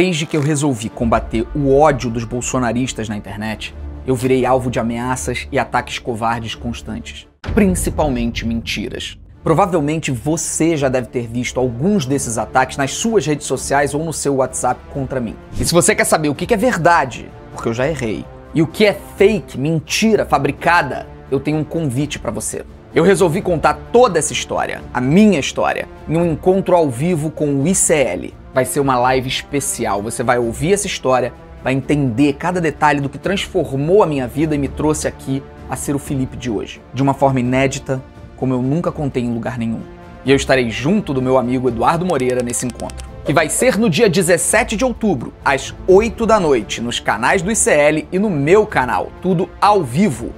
Desde que eu resolvi combater o ódio dos bolsonaristas na internet, eu virei alvo de ameaças e ataques covardes constantes, principalmente mentiras. Provavelmente você já deve ter visto alguns desses ataques nas suas redes sociais ou no seu WhatsApp contra mim. E se você quer saber o que é verdade, porque eu já errei, e o que é fake, mentira, fabricada, eu tenho um convite para você. Eu resolvi contar toda essa história, a minha história, num encontro ao vivo com o ICL. Vai ser uma live especial, você vai ouvir essa história, vai entender cada detalhe do que transformou a minha vida e me trouxe aqui a ser o Felipe de hoje, de uma forma inédita, como eu nunca contei em lugar nenhum. E eu estarei junto do meu amigo Eduardo Moreira nesse encontro, que vai ser no dia 17 de outubro, às 8 da noite, nos canais do ICL e no meu canal, tudo ao vivo.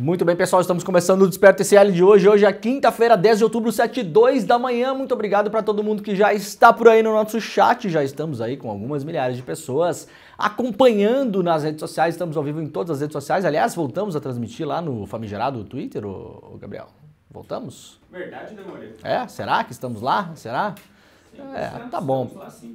Muito bem, pessoal, estamos começando o Desperto SL de hoje. Hoje é quinta-feira, 10 de outubro, 7 e 2 da manhã. Muito obrigado para todo mundo que já está por aí no nosso chat. Já estamos aí com algumas milhares de pessoas acompanhando nas redes sociais. Estamos ao vivo em todas as redes sociais. Aliás, voltamos a transmitir lá no famigerado Twitter, ô, Gabriel. Voltamos? Verdade, né, Moreira? É, será que estamos lá? Será? É, é, tá, tá bom.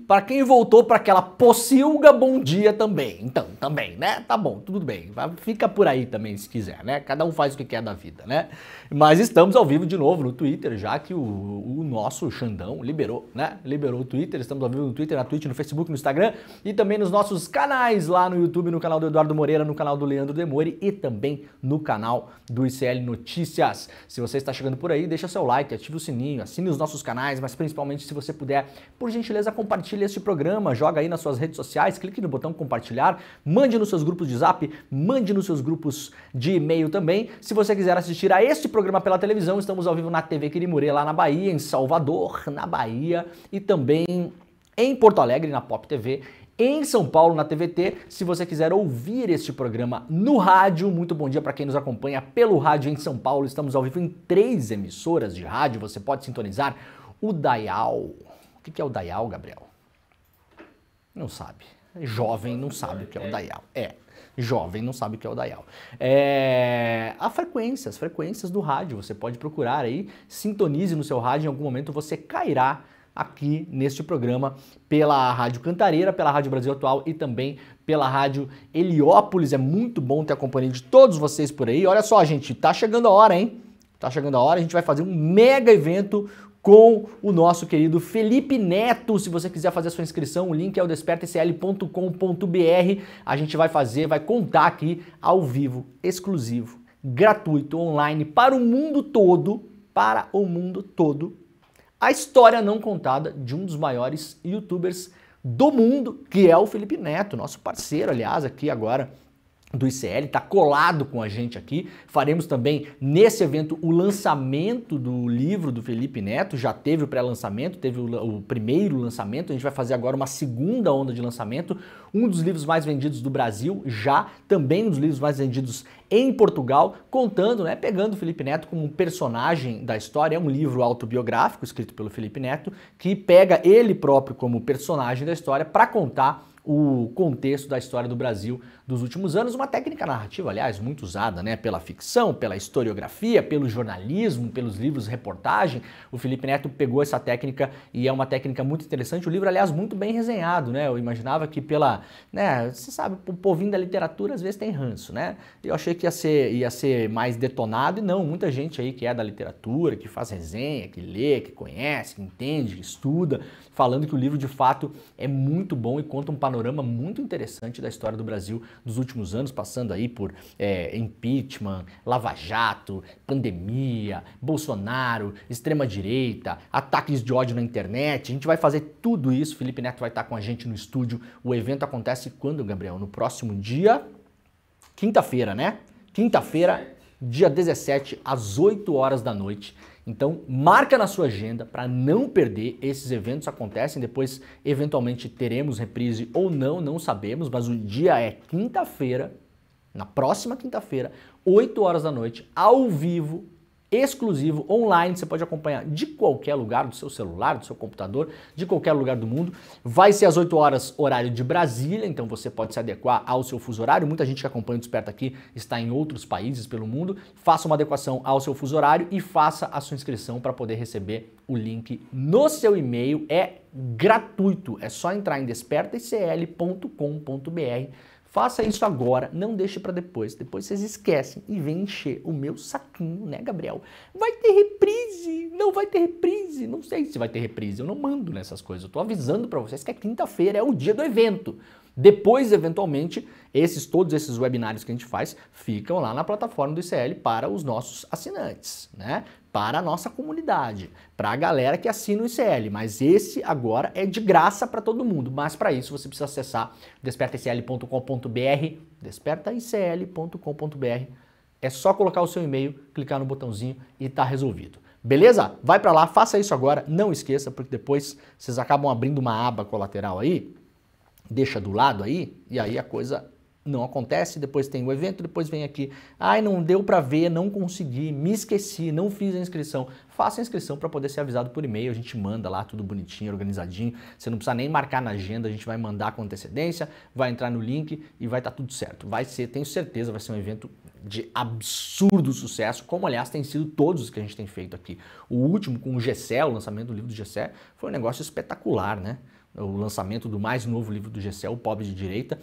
Para quem voltou para aquela pocilga, bom dia também. Então, também, né? Tá bom, tudo bem. Fica por aí também se quiser, né? Cada um faz o que quer da vida, né? Mas estamos ao vivo de novo no Twitter, já que o, o nosso Xandão liberou, né? Liberou o Twitter. Estamos ao vivo no Twitter, na Twitch, no Facebook, no Instagram e também nos nossos canais lá no YouTube, no canal do Eduardo Moreira, no canal do Leandro Demore e também no canal do ICL Notícias. Se você está chegando por aí, deixa seu like, ative o sininho, assine os nossos canais, mas principalmente se você puder puder, por gentileza, compartilhe este programa, joga aí nas suas redes sociais, clique no botão compartilhar, mande nos seus grupos de zap, mande nos seus grupos de e-mail também. Se você quiser assistir a este programa pela televisão, estamos ao vivo na TV Quirimurê, lá na Bahia, em Salvador, na Bahia, e também em Porto Alegre, na Pop TV em São Paulo, na TVT. Se você quiser ouvir este programa no rádio, muito bom dia para quem nos acompanha pelo rádio em São Paulo. Estamos ao vivo em três emissoras de rádio. Você pode sintonizar o Dial o que é o Dayal, Gabriel? Não sabe. Jovem não sabe o que é o Dayal. É, jovem não sabe o que é o Dayal. É, a frequência, as frequências do rádio, você pode procurar aí, sintonize no seu rádio, em algum momento você cairá aqui neste programa pela Rádio Cantareira, pela Rádio Brasil Atual e também pela Rádio Heliópolis. É muito bom ter a companhia de todos vocês por aí. Olha só, gente, tá chegando a hora, hein? Tá chegando a hora, a gente vai fazer um mega evento com o nosso querido Felipe Neto. Se você quiser fazer a sua inscrição, o link é o despertacl.com.br. A gente vai fazer, vai contar aqui ao vivo, exclusivo, gratuito, online, para o mundo todo, para o mundo todo, a história não contada de um dos maiores youtubers do mundo, que é o Felipe Neto, nosso parceiro, aliás, aqui agora do ICL, está colado com a gente aqui. Faremos também nesse evento o lançamento do livro do Felipe Neto. Já teve o pré-lançamento, teve o, o, primeiro lançamento. A gente vai fazer agora uma segunda onda de lançamento. Um dos livros mais vendidos do Brasil, já também um dos livros mais vendidos em Portugal, contando, né, pegando o Felipe Neto como um personagem da história. É um livro autobiográfico escrito pelo Felipe Neto que pega ele próprio como personagem da história para contar o contexto da história do Brasil dos últimos anos, uma técnica narrativa, aliás, muito usada né, pela ficção, pela historiografia, pelo jornalismo, pelos livros reportagem. O Felipe Neto pegou essa técnica e é uma técnica muito interessante. O livro, aliás, muito bem resenhado, né? Eu imaginava que pela, né, você sabe, o povinho da literatura às vezes tem ranço, né? Eu achei que ia ser, ia ser mais detonado e não, muita gente aí que é da literatura, que faz resenha, que lê, que conhece, que entende, que estuda, falando que o livro de fato é muito bom e conta um panorama muito interessante da história do Brasil dos últimos anos, passando aí por é, impeachment, lava-jato, pandemia, Bolsonaro, extrema-direita, ataques de ódio na internet. A gente vai fazer tudo isso. Felipe Neto vai estar com a gente no estúdio. O evento acontece quando, Gabriel? No próximo dia. Quinta-feira, né? Quinta-feira, dia 17, às 8 horas da noite. Então, marca na sua agenda para não perder. Esses eventos acontecem, depois eventualmente teremos reprise ou não, não sabemos, mas o dia é quinta-feira, na próxima quinta-feira, 8 horas da noite, ao vivo, exclusivo, online, você pode acompanhar de qualquer lugar, do seu celular, do seu computador, de qualquer lugar do mundo. Vai ser às 8 horas, horário de Brasília, então você pode se adequar ao seu fuso horário. Muita gente que acompanha o Desperta aqui está em outros países pelo mundo. Faça uma adequação ao seu fuso horário e faça a sua inscrição para poder receber o link no seu e-mail. É gratuito, é só entrar em despertacl.com.br Faça isso agora, não deixe para depois. Depois vocês esquecem e vem encher o meu saquinho, né, Gabriel? Vai ter reprise? Não vai ter reprise? Não sei se vai ter reprise, eu não mando nessas coisas. Eu tô avisando para vocês que é quinta-feira, é o dia do evento. Depois, eventualmente, esses todos esses webinários que a gente faz ficam lá na plataforma do ICL para os nossos assinantes, né? para a nossa comunidade, para a galera que assina o ICL. Mas esse agora é de graça para todo mundo. Mas para isso você precisa acessar despertaicl.com.br, despertaicl.com.br. É só colocar o seu e-mail, clicar no botãozinho e está resolvido. Beleza? Vai para lá, faça isso agora, não esqueça, porque depois vocês acabam abrindo uma aba colateral aí, deixa do lado aí, e aí a coisa não acontece, depois tem o evento, depois vem aqui, ai, não deu para ver, não consegui, me esqueci, não fiz a inscrição. Faça a inscrição para poder ser avisado por e-mail, a gente manda lá tudo bonitinho, organizadinho. Você não precisa nem marcar na agenda, a gente vai mandar com antecedência, vai entrar no link e vai estar tá tudo certo. Vai ser, tenho certeza, vai ser um evento de absurdo sucesso, como aliás tem sido todos os que a gente tem feito aqui. O último com o Gessé, o lançamento do livro do Gessé, foi um negócio espetacular, né? o lançamento do mais novo livro do Gessé, O Pobre de Direita,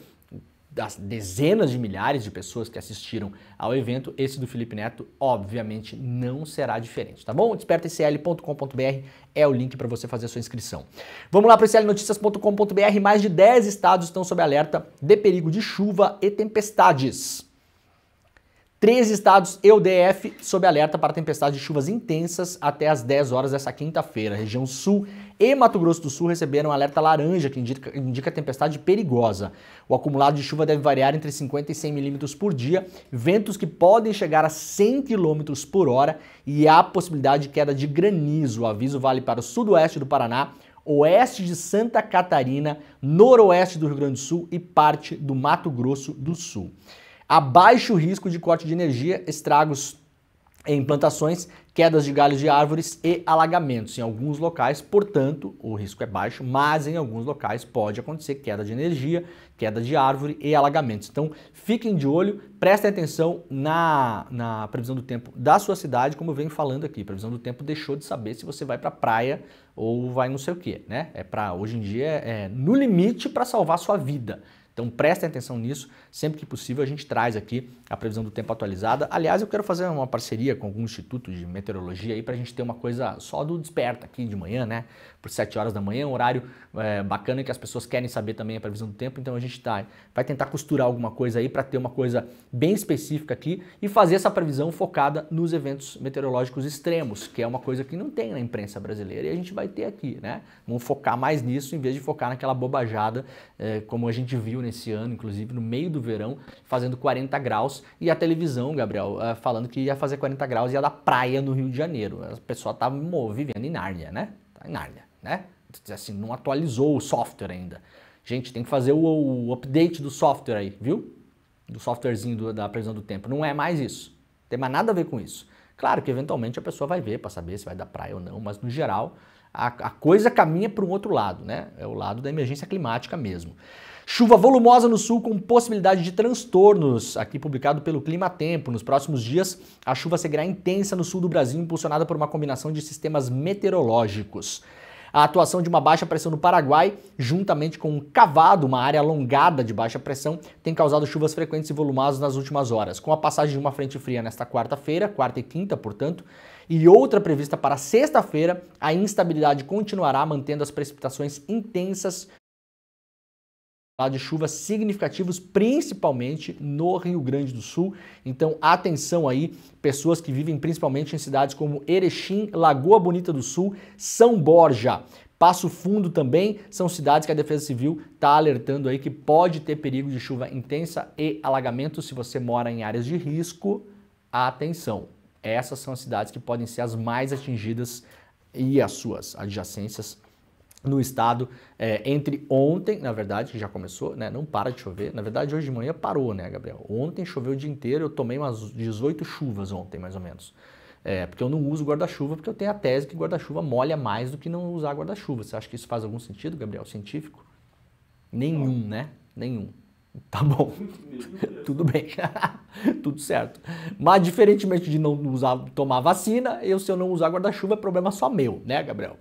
das dezenas de milhares de pessoas que assistiram ao evento, esse do Felipe Neto, obviamente, não será diferente, tá bom? DespertaSL.com.br é o link para você fazer a sua inscrição. Vamos lá para o clnoticias.com.br. mais de 10 estados estão sob alerta de perigo de chuva e tempestades. Três estados e o DF sob alerta para tempestades de chuvas intensas até as 10 horas dessa quinta-feira. Região Sul e Mato Grosso do Sul receberam alerta laranja, que indica, indica tempestade perigosa. O acumulado de chuva deve variar entre 50 e 100 milímetros por dia, ventos que podem chegar a 100 quilômetros por hora e há possibilidade de queda de granizo. O aviso vale para o sudoeste do Paraná, oeste de Santa Catarina, noroeste do Rio Grande do Sul e parte do Mato Grosso do Sul a baixo risco de corte de energia, estragos em plantações, quedas de galhos de árvores e alagamentos. Em alguns locais, portanto, o risco é baixo, mas em alguns locais pode acontecer queda de energia, queda de árvore e alagamentos. Então, fiquem de olho, prestem atenção na, na previsão do tempo da sua cidade, como eu venho falando aqui. A previsão do tempo deixou de saber se você vai para praia ou vai não sei o que, né? É para hoje em dia é, é no limite para salvar sua vida. Então prestem atenção nisso, sempre que possível a gente traz aqui a previsão do tempo atualizada. Aliás, eu quero fazer uma parceria com algum instituto de meteorologia aí para a gente ter uma coisa só do desperta aqui de manhã, né? Por 7 horas da manhã, um horário é, bacana que as pessoas querem saber também a previsão do tempo, então a gente tá, vai tentar costurar alguma coisa aí para ter uma coisa bem específica aqui e fazer essa previsão focada nos eventos meteorológicos extremos, que é uma coisa que não tem na imprensa brasileira e a gente vai ter aqui, né? Vamos focar mais nisso em vez de focar naquela bobajada é, como a gente viu Rio nesse ano, inclusive no meio do verão, fazendo 40 graus, e a televisão, Gabriel, eh, falando que ia fazer 40 graus e ia dar praia no Rio de Janeiro. A pessoa tá vivendo em Nárnia, né? Tá em Nárnia, né? Assim, não atualizou o software ainda. Gente, tem que fazer o, o update do software aí, viu? Do softwarezinho do, da previsão do tempo. Não é mais isso. Não tem mais nada a ver com isso. Claro que eventualmente a pessoa vai ver para saber se vai dar praia ou não, mas no geral a, a coisa caminha para um outro lado, né? É o lado da emergência climática mesmo. Chuva volumosa no sul com possibilidade de transtornos, aqui publicado pelo Clima Tempo. Nos próximos dias, a chuva seguirá intensa no sul do Brasil, impulsionada por uma combinação de sistemas meteorológicos. A atuação de uma baixa pressão no Paraguai, juntamente com um cavado, uma área alongada de baixa pressão, tem causado chuvas frequentes e volumosas nas últimas horas. Com a passagem de uma frente fria nesta quarta-feira, quarta e quinta, portanto, e outra prevista para sexta-feira, a instabilidade continuará mantendo as precipitações intensas de chuvas significativos, principalmente no Rio Grande do Sul. Então, atenção aí, pessoas que vivem principalmente em cidades como Erechim, Lagoa Bonita do Sul, São Borja. Passo Fundo também são cidades que a Defesa Civil está alertando aí que pode ter perigo de chuva intensa e alagamento se você mora em áreas de risco. Atenção, essas são as cidades que podem ser as mais atingidas e as suas adjacências no estado é, entre ontem, na verdade, que já começou, né? Não para de chover. Na verdade, hoje de manhã parou, né, Gabriel? Ontem choveu o dia inteiro, eu tomei umas 18 chuvas ontem, mais ou menos. É, porque eu não uso guarda-chuva, porque eu tenho a tese que guarda-chuva molha mais do que não usar guarda-chuva. Você acha que isso faz algum sentido, Gabriel? Científico? Nenhum, né? Nenhum. Tá bom. Tudo bem. Tudo certo. Mas diferentemente de não usar, tomar vacina, eu se eu não usar guarda-chuva é problema só meu, né, Gabriel?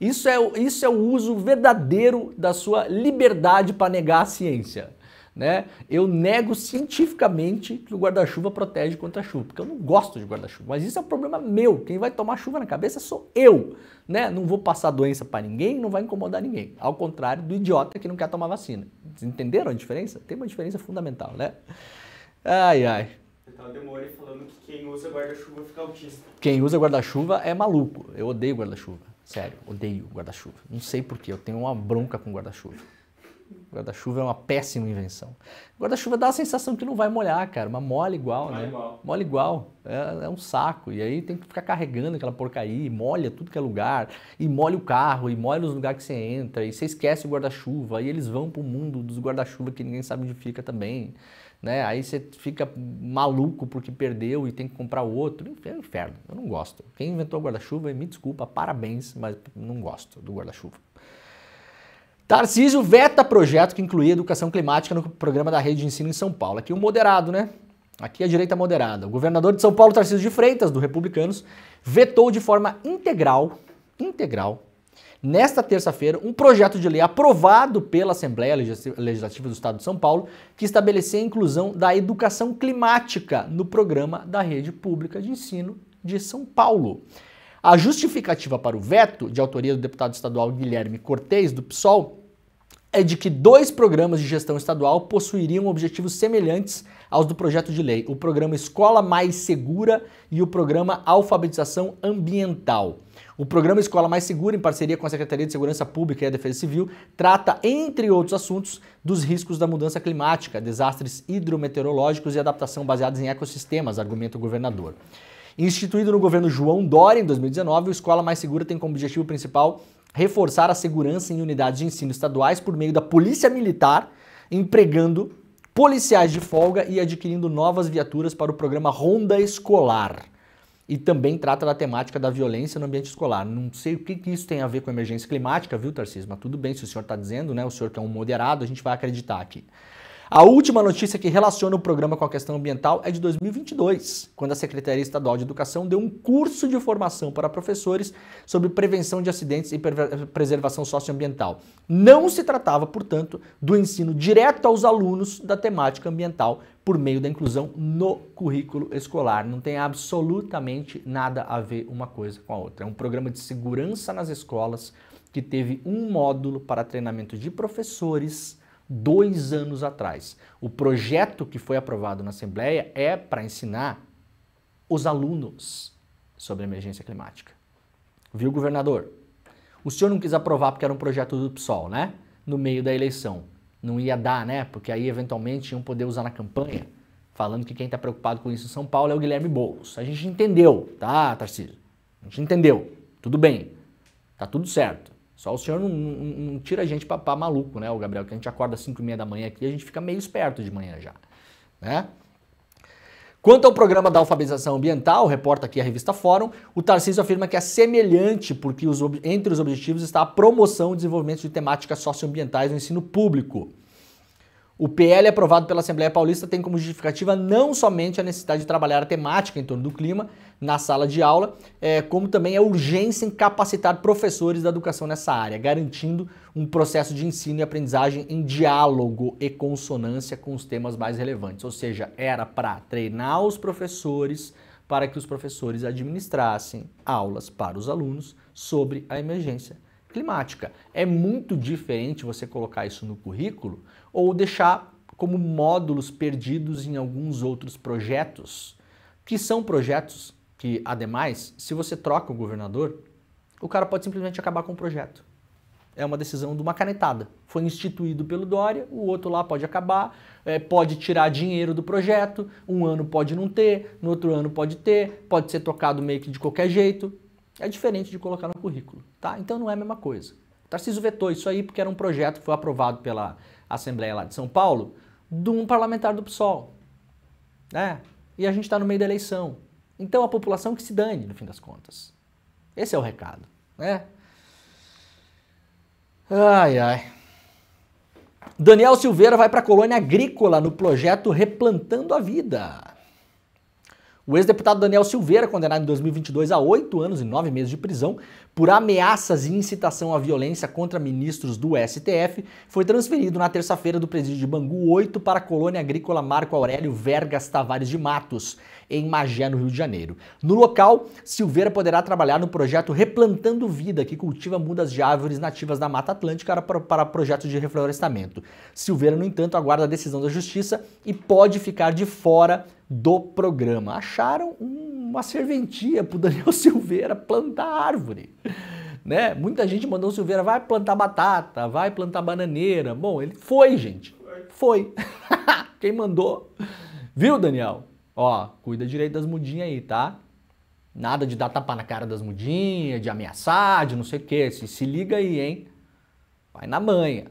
Isso é, isso é o uso verdadeiro da sua liberdade para negar a ciência né? Eu nego cientificamente que o guarda-chuva protege contra a chuva, porque eu não gosto de guarda-chuva. Mas isso é um problema meu. Quem vai tomar chuva na cabeça sou eu, né? Não vou passar doença para ninguém, não vai incomodar ninguém. Ao contrário do idiota que não quer tomar vacina. Vocês entenderam a diferença? Tem uma diferença fundamental, né? Ai, ai. Então, falando que quem usa guarda-chuva fica autista. Quem usa guarda-chuva é maluco. Eu odeio guarda-chuva. Sério, odeio guarda-chuva. Não sei porquê, eu tenho uma bronca com guarda-chuva. Guarda-chuva é uma péssima invenção. Guarda-chuva dá a sensação que não vai molhar, cara, mas mole igual, vai né? Igual. igual. É, é, um saco. E aí tem que ficar carregando aquela porcaria, e molha tudo que é lugar, e molha o carro, e molha os lugares que você entra, e você esquece o guarda-chuva, e eles vão pro mundo dos guarda-chuva que ninguém sabe onde fica também. Né? Aí você fica maluco porque perdeu e tem que comprar outro. É um inferno. Eu não gosto. Quem inventou o guarda-chuva, me desculpa, parabéns, mas não gosto do guarda-chuva. Tarcísio veta projeto que incluía educação climática no programa da rede de ensino em São Paulo. Aqui o um moderado, né? Aqui a direita moderada. O governador de São Paulo, Tarcísio de Freitas, do Republicanos, vetou de forma integral, integral, nesta terça-feira, um projeto de lei aprovado pela Assembleia Legislativa do Estado de São Paulo que estabelecia a inclusão da educação climática no programa da rede pública de ensino de São Paulo. A justificativa para o veto, de autoria do deputado estadual Guilherme Cortes, do PSOL, é de que dois programas de gestão estadual possuiriam objetivos semelhantes aos do projeto de lei: o programa Escola Mais Segura e o programa Alfabetização Ambiental. O programa Escola Mais Segura, em parceria com a Secretaria de Segurança Pública e a Defesa Civil, trata, entre outros assuntos, dos riscos da mudança climática, desastres hidrometeorológicos e adaptação baseadas em ecossistemas, argumenta o governador. Instituído no governo João Dória em 2019, o Escola Mais Segura tem como objetivo principal reforçar a segurança em unidades de ensino estaduais por meio da Polícia Militar, empregando policiais de folga e adquirindo novas viaturas para o programa Ronda Escolar. E também trata da temática da violência no ambiente escolar. Não sei o que, que isso tem a ver com a emergência climática, viu, Tarcísio? Mas tudo bem, se o senhor está dizendo, né? O senhor que é um moderado, a gente vai acreditar aqui. A última notícia que relaciona o programa com a questão ambiental é de 2022, quando a Secretaria Estadual de Educação deu um curso de formação para professores sobre prevenção de acidentes e preservação socioambiental. Não se tratava, portanto, do ensino direto aos alunos da temática ambiental por meio da inclusão no currículo escolar. Não tem absolutamente nada a ver uma coisa com a outra. É um programa de segurança nas escolas que teve um módulo para treinamento de professores dois anos atrás. O projeto que foi aprovado na Assembleia é para ensinar os alunos sobre emergência climática. Viu, governador? O senhor não quis aprovar porque era um projeto do PSOL, né? No meio da eleição. Não ia dar, né? Porque aí eventualmente iam poder usar na campanha, falando que quem está preocupado com isso em São Paulo é o Guilherme Boulos. A gente entendeu, tá, Tarcísio? A gente entendeu. Tudo bem. Tá tudo certo. Só o senhor não, não, não tira a gente para papar maluco, né, o Gabriel? Que a gente acorda às 5 e meia da manhã aqui e a gente fica meio esperto de manhã já, né? Quanto ao programa da alfabetização ambiental, reporta aqui a revista Fórum, o Tarcísio afirma que é semelhante porque os, entre os objetivos está a promoção e desenvolvimento de temáticas socioambientais no ensino público. O PL aprovado pela Assembleia Paulista tem como justificativa não somente a necessidade de trabalhar a temática em torno do clima, na sala de aula, é, como também a é urgência em capacitar professores da educação nessa área, garantindo um processo de ensino e aprendizagem em diálogo e consonância com os temas mais relevantes. Ou seja, era para treinar os professores para que os professores administrassem aulas para os alunos sobre a emergência climática. É muito diferente você colocar isso no currículo ou deixar como módulos perdidos em alguns outros projetos, que são projetos que, ademais, se você troca o governador, o cara pode simplesmente acabar com o projeto. É uma decisão de uma canetada. Foi instituído pelo Dória, o outro lá pode acabar, é, pode tirar dinheiro do projeto, um ano pode não ter, no outro ano pode ter, pode ser tocado meio que de qualquer jeito. É diferente de colocar no currículo, tá? Então não é a mesma coisa. O Tarcísio vetou isso aí porque era um projeto que foi aprovado pela Assembleia lá de São Paulo de um parlamentar do PSOL. Né? E a gente está no meio da eleição. Então a população que se dane, no fim das contas. Esse é o recado, né? Ai, ai. Daniel Silveira vai para a colônia agrícola no projeto Replantando a Vida. O ex-deputado Daniel Silveira, condenado em 2022 a oito anos e nove meses de prisão por ameaças e incitação à violência contra ministros do STF, foi transferido na terça-feira do presídio de Bangu 8 para a colônia agrícola Marco Aurélio Vergas Tavares de Matos, em Magé, no Rio de Janeiro. No local, Silveira poderá trabalhar no projeto Replantando Vida, que cultiva mudas de árvores nativas da Mata Atlântica para, para projetos de reflorestamento. Silveira, no entanto, aguarda a decisão da Justiça e pode ficar de fora do programa. Acharam uma serventia para o Daniel Silveira plantar árvore. Né? Muita gente mandou o Silveira, vai plantar batata, vai plantar bananeira. Bom, ele foi, gente. Foi. Quem mandou? Viu, Daniel? Ó, cuida direito das mudinhas aí, tá? Nada de dar tapa na cara das mudinhas, de ameaçar, de não sei o quê. Se, se liga aí, hein? Vai na manha.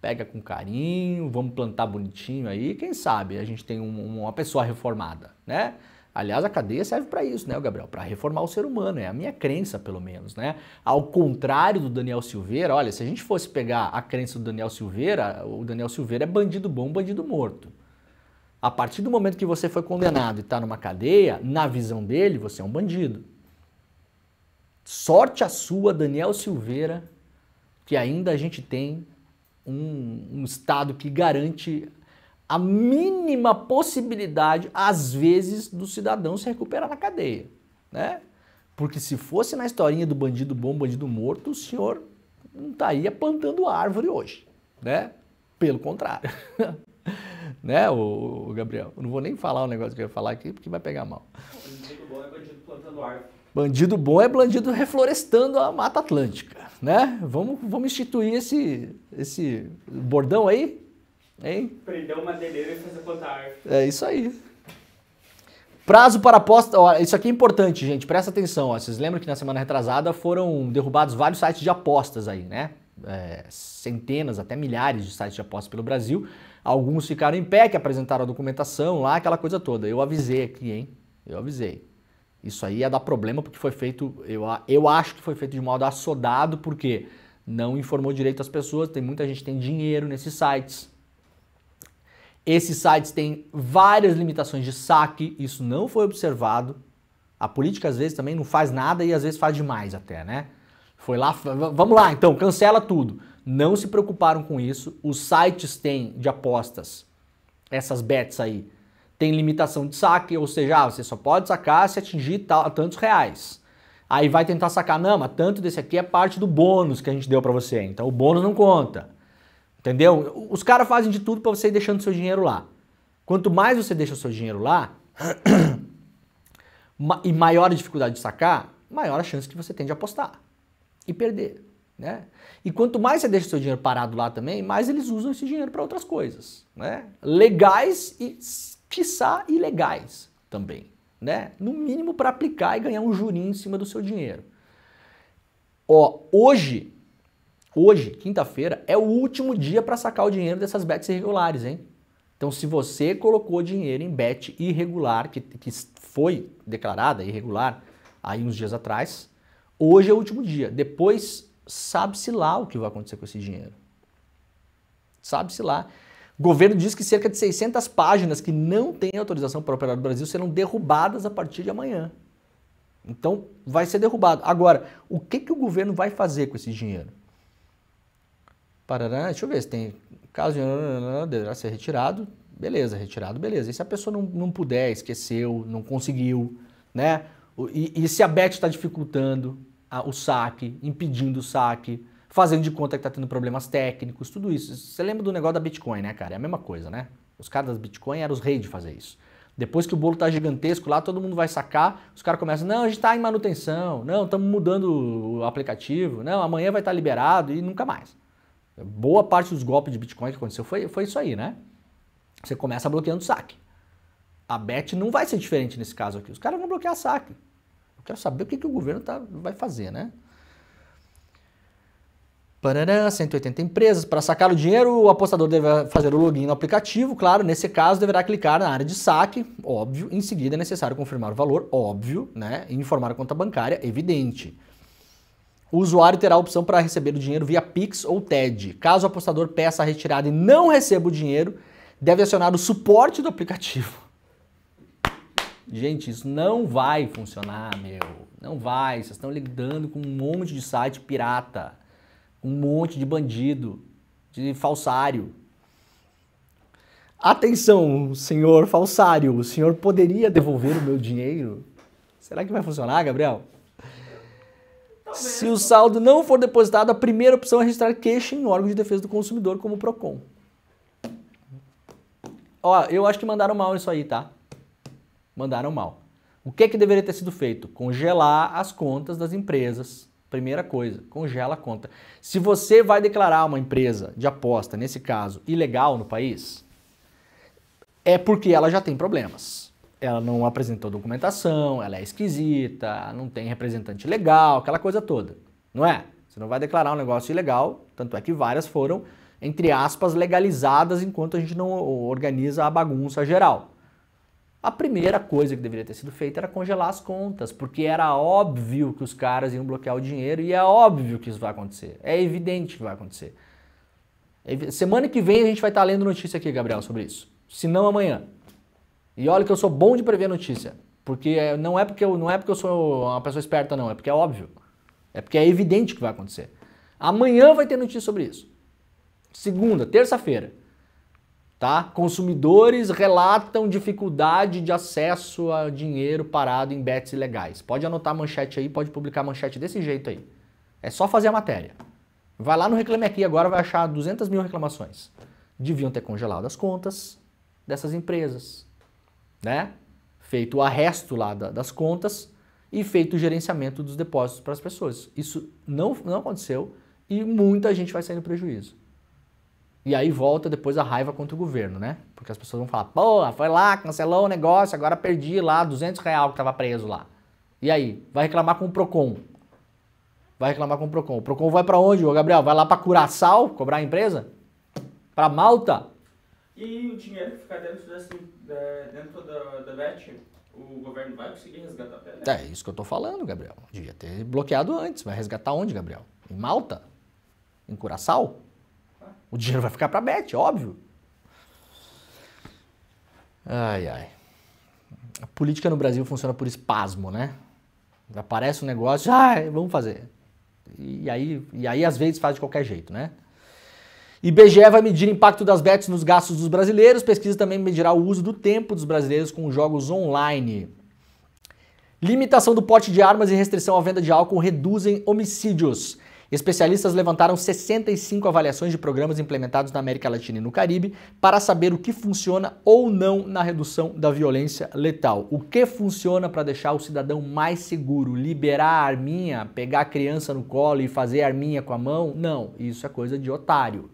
Pega com carinho, vamos plantar bonitinho aí. Quem sabe a gente tem um, uma pessoa reformada, né? Aliás, a cadeia serve para isso, né, Gabriel? Para reformar o ser humano, é a minha crença, pelo menos, né? Ao contrário do Daniel Silveira, olha, se a gente fosse pegar a crença do Daniel Silveira, o Daniel Silveira é bandido bom, bandido morto. A partir do momento que você foi condenado e está numa cadeia, na visão dele, você é um bandido. Sorte a sua, Daniel Silveira, que ainda a gente tem um, um Estado que garante a mínima possibilidade, às vezes, do cidadão se recuperar na cadeia. Né? Porque se fosse na historinha do bandido bom, bandido morto, o senhor não estaria plantando árvore hoje. Né? Pelo contrário. né, o, Gabriel? Eu não vou nem falar o negócio que eu ia falar aqui, porque vai pegar mal. Bandido bom é bandido plantando árvore. Bandido bom é bandido reflorestando a Mata Atlântica, né? Vamos, vamos instituir esse, esse bordão aí, hein? Prender o madeireiro e fazer plantar árvore. É isso aí. Prazo para aposta. Ó, isso aqui é importante, gente. Presta atenção. Ó. Vocês lembram que na semana retrasada foram derrubados vários sites de apostas aí, né? É, centenas, até milhares de sites de apostas pelo Brasil. Alguns ficaram em pé, que apresentaram a documentação lá, aquela coisa toda. Eu avisei aqui, hein? Eu avisei. Isso aí ia dar problema porque foi feito, eu, eu acho que foi feito de modo assodado, porque não informou direito as pessoas, tem muita gente que tem dinheiro nesses sites. Esses sites têm várias limitações de saque, isso não foi observado. A política às vezes também não faz nada e às vezes faz demais até, né? Foi lá, vamos lá então, cancela tudo não se preocuparam com isso. Os sites têm de apostas, essas bets aí, tem limitação de saque, ou seja, ah, você só pode sacar se atingir tantos reais. Aí vai tentar sacar, não, mas tanto desse aqui é parte do bônus que a gente deu para você, então o bônus não conta. Entendeu? Os caras fazem de tudo para você ir deixando seu dinheiro lá. Quanto mais você deixa o seu dinheiro lá, e maior a dificuldade de sacar, maior a chance que você tem de apostar e perder. Né? E quanto mais você deixa seu dinheiro parado lá também, mais eles usam esse dinheiro para outras coisas. Né? Legais e, quiçá, ilegais também. Né? No mínimo para aplicar e ganhar um jurinho em cima do seu dinheiro. Ó, hoje, hoje, quinta-feira, é o último dia para sacar o dinheiro dessas bets irregulares, hein? Então, se você colocou dinheiro em bet irregular, que, que foi declarada irregular aí uns dias atrás, hoje é o último dia. Depois sabe-se lá o que vai acontecer com esse dinheiro. Sabe-se lá. O governo diz que cerca de 600 páginas que não têm autorização para operar no Brasil serão derrubadas a partir de amanhã. Então, vai ser derrubado. Agora, o que, que o governo vai fazer com esse dinheiro? Parará, deixa eu ver se tem caso deverá ser retirado, beleza, retirado, beleza. E se a pessoa não, não puder, esqueceu, não conseguiu, né? E, e se a BET está dificultando, o saque, impedindo o saque, fazendo de conta que está tendo problemas técnicos, tudo isso. Você lembra do negócio da Bitcoin, né, cara? É a mesma coisa, né? Os caras das Bitcoin eram os reis de fazer isso. Depois que o bolo está gigantesco lá, todo mundo vai sacar, os caras começam, não, a gente está em manutenção, não, estamos mudando o aplicativo, não, amanhã vai estar tá liberado e nunca mais. Boa parte dos golpes de Bitcoin que aconteceu foi, foi isso aí, né? Você começa bloqueando o saque. A BET não vai ser diferente nesse caso aqui. Os caras vão bloquear saque. Quero saber o que, que o governo tá, vai fazer, né? Parará, 180 empresas. Para sacar o dinheiro, o apostador deve fazer o login no aplicativo. Claro, nesse caso, deverá clicar na área de saque, óbvio. Em seguida, é necessário confirmar o valor, óbvio, né? E informar a conta bancária, evidente. O usuário terá a opção para receber o dinheiro via Pix ou TED. Caso o apostador peça a retirada e não receba o dinheiro, deve acionar o suporte do aplicativo. Gente, isso não vai funcionar, meu. Não vai. Vocês estão lidando com um monte de site pirata, um monte de bandido, de falsário. Atenção, senhor falsário, o senhor poderia devolver o meu dinheiro? Será que vai funcionar, Gabriel? Se o saldo não for depositado, a primeira opção é registrar queixa em órgão de defesa do consumidor, como o PROCON. Ó, eu acho que mandaram mal isso aí, tá? mandaram mal. O que, é que deveria ter sido feito? Congelar as contas das empresas. Primeira coisa, congela a conta. Se você vai declarar uma empresa de aposta, nesse caso, ilegal no país, é porque ela já tem problemas. Ela não apresentou documentação, ela é esquisita, não tem representante legal, aquela coisa toda. Não é? Você não vai declarar um negócio ilegal, tanto é que várias foram, entre aspas, legalizadas enquanto a gente não organiza a bagunça geral. A primeira coisa que deveria ter sido feita era congelar as contas, porque era óbvio que os caras iam bloquear o dinheiro e é óbvio que isso vai acontecer. É evidente que vai acontecer. É semana que vem a gente vai estar lendo notícia aqui, Gabriel, sobre isso. Se não amanhã. E olha que eu sou bom de prever notícia, porque é, não é porque eu não é porque eu sou uma pessoa esperta não, é porque é óbvio. É porque é evidente que vai acontecer. Amanhã vai ter notícia sobre isso. Segunda, terça-feira. Tá? Consumidores relatam dificuldade de acesso a dinheiro parado em bets ilegais. Pode anotar a manchete aí, pode publicar a manchete desse jeito aí. É só fazer a matéria. Vai lá no Reclame Aqui agora, vai achar 200 mil reclamações. Deviam ter congelado as contas dessas empresas, né? Feito o arresto lá das contas e feito o gerenciamento dos depósitos para as pessoas. Isso não, não aconteceu e muita gente vai sair no prejuízo. E aí volta depois a raiva contra o governo, né? Porque as pessoas vão falar, porra, foi lá, cancelou o negócio, agora perdi lá 200 reais que tava preso lá. E aí? Vai reclamar com o PROCON. Vai reclamar com o PROCON. O PROCON vai para onde, ô Gabriel? Vai lá para Curaçao, cobrar a empresa? Para Malta? E o dinheiro que ficar dentro, desse, dentro da, da VET, o governo vai conseguir resgatar até? Né? É isso que eu tô falando, Gabriel. Devia ter bloqueado antes. Vai resgatar onde, Gabriel? Em Malta? Em Curaçao? O dinheiro vai ficar para a Bet, óbvio. Ai, ai. A política no Brasil funciona por espasmo, né? Aparece um negócio, ah, vamos fazer. E aí, e aí às vezes faz de qualquer jeito, né? IBGE vai medir o impacto das bets nos gastos dos brasileiros. Pesquisa também medirá o uso do tempo dos brasileiros com jogos online. Limitação do porte de armas e restrição à venda de álcool reduzem homicídios. Especialistas levantaram 65 avaliações de programas implementados na América Latina e no Caribe para saber o que funciona ou não na redução da violência letal. O que funciona para deixar o cidadão mais seguro? Liberar a arminha, pegar a criança no colo e fazer a arminha com a mão? Não, isso é coisa de otário,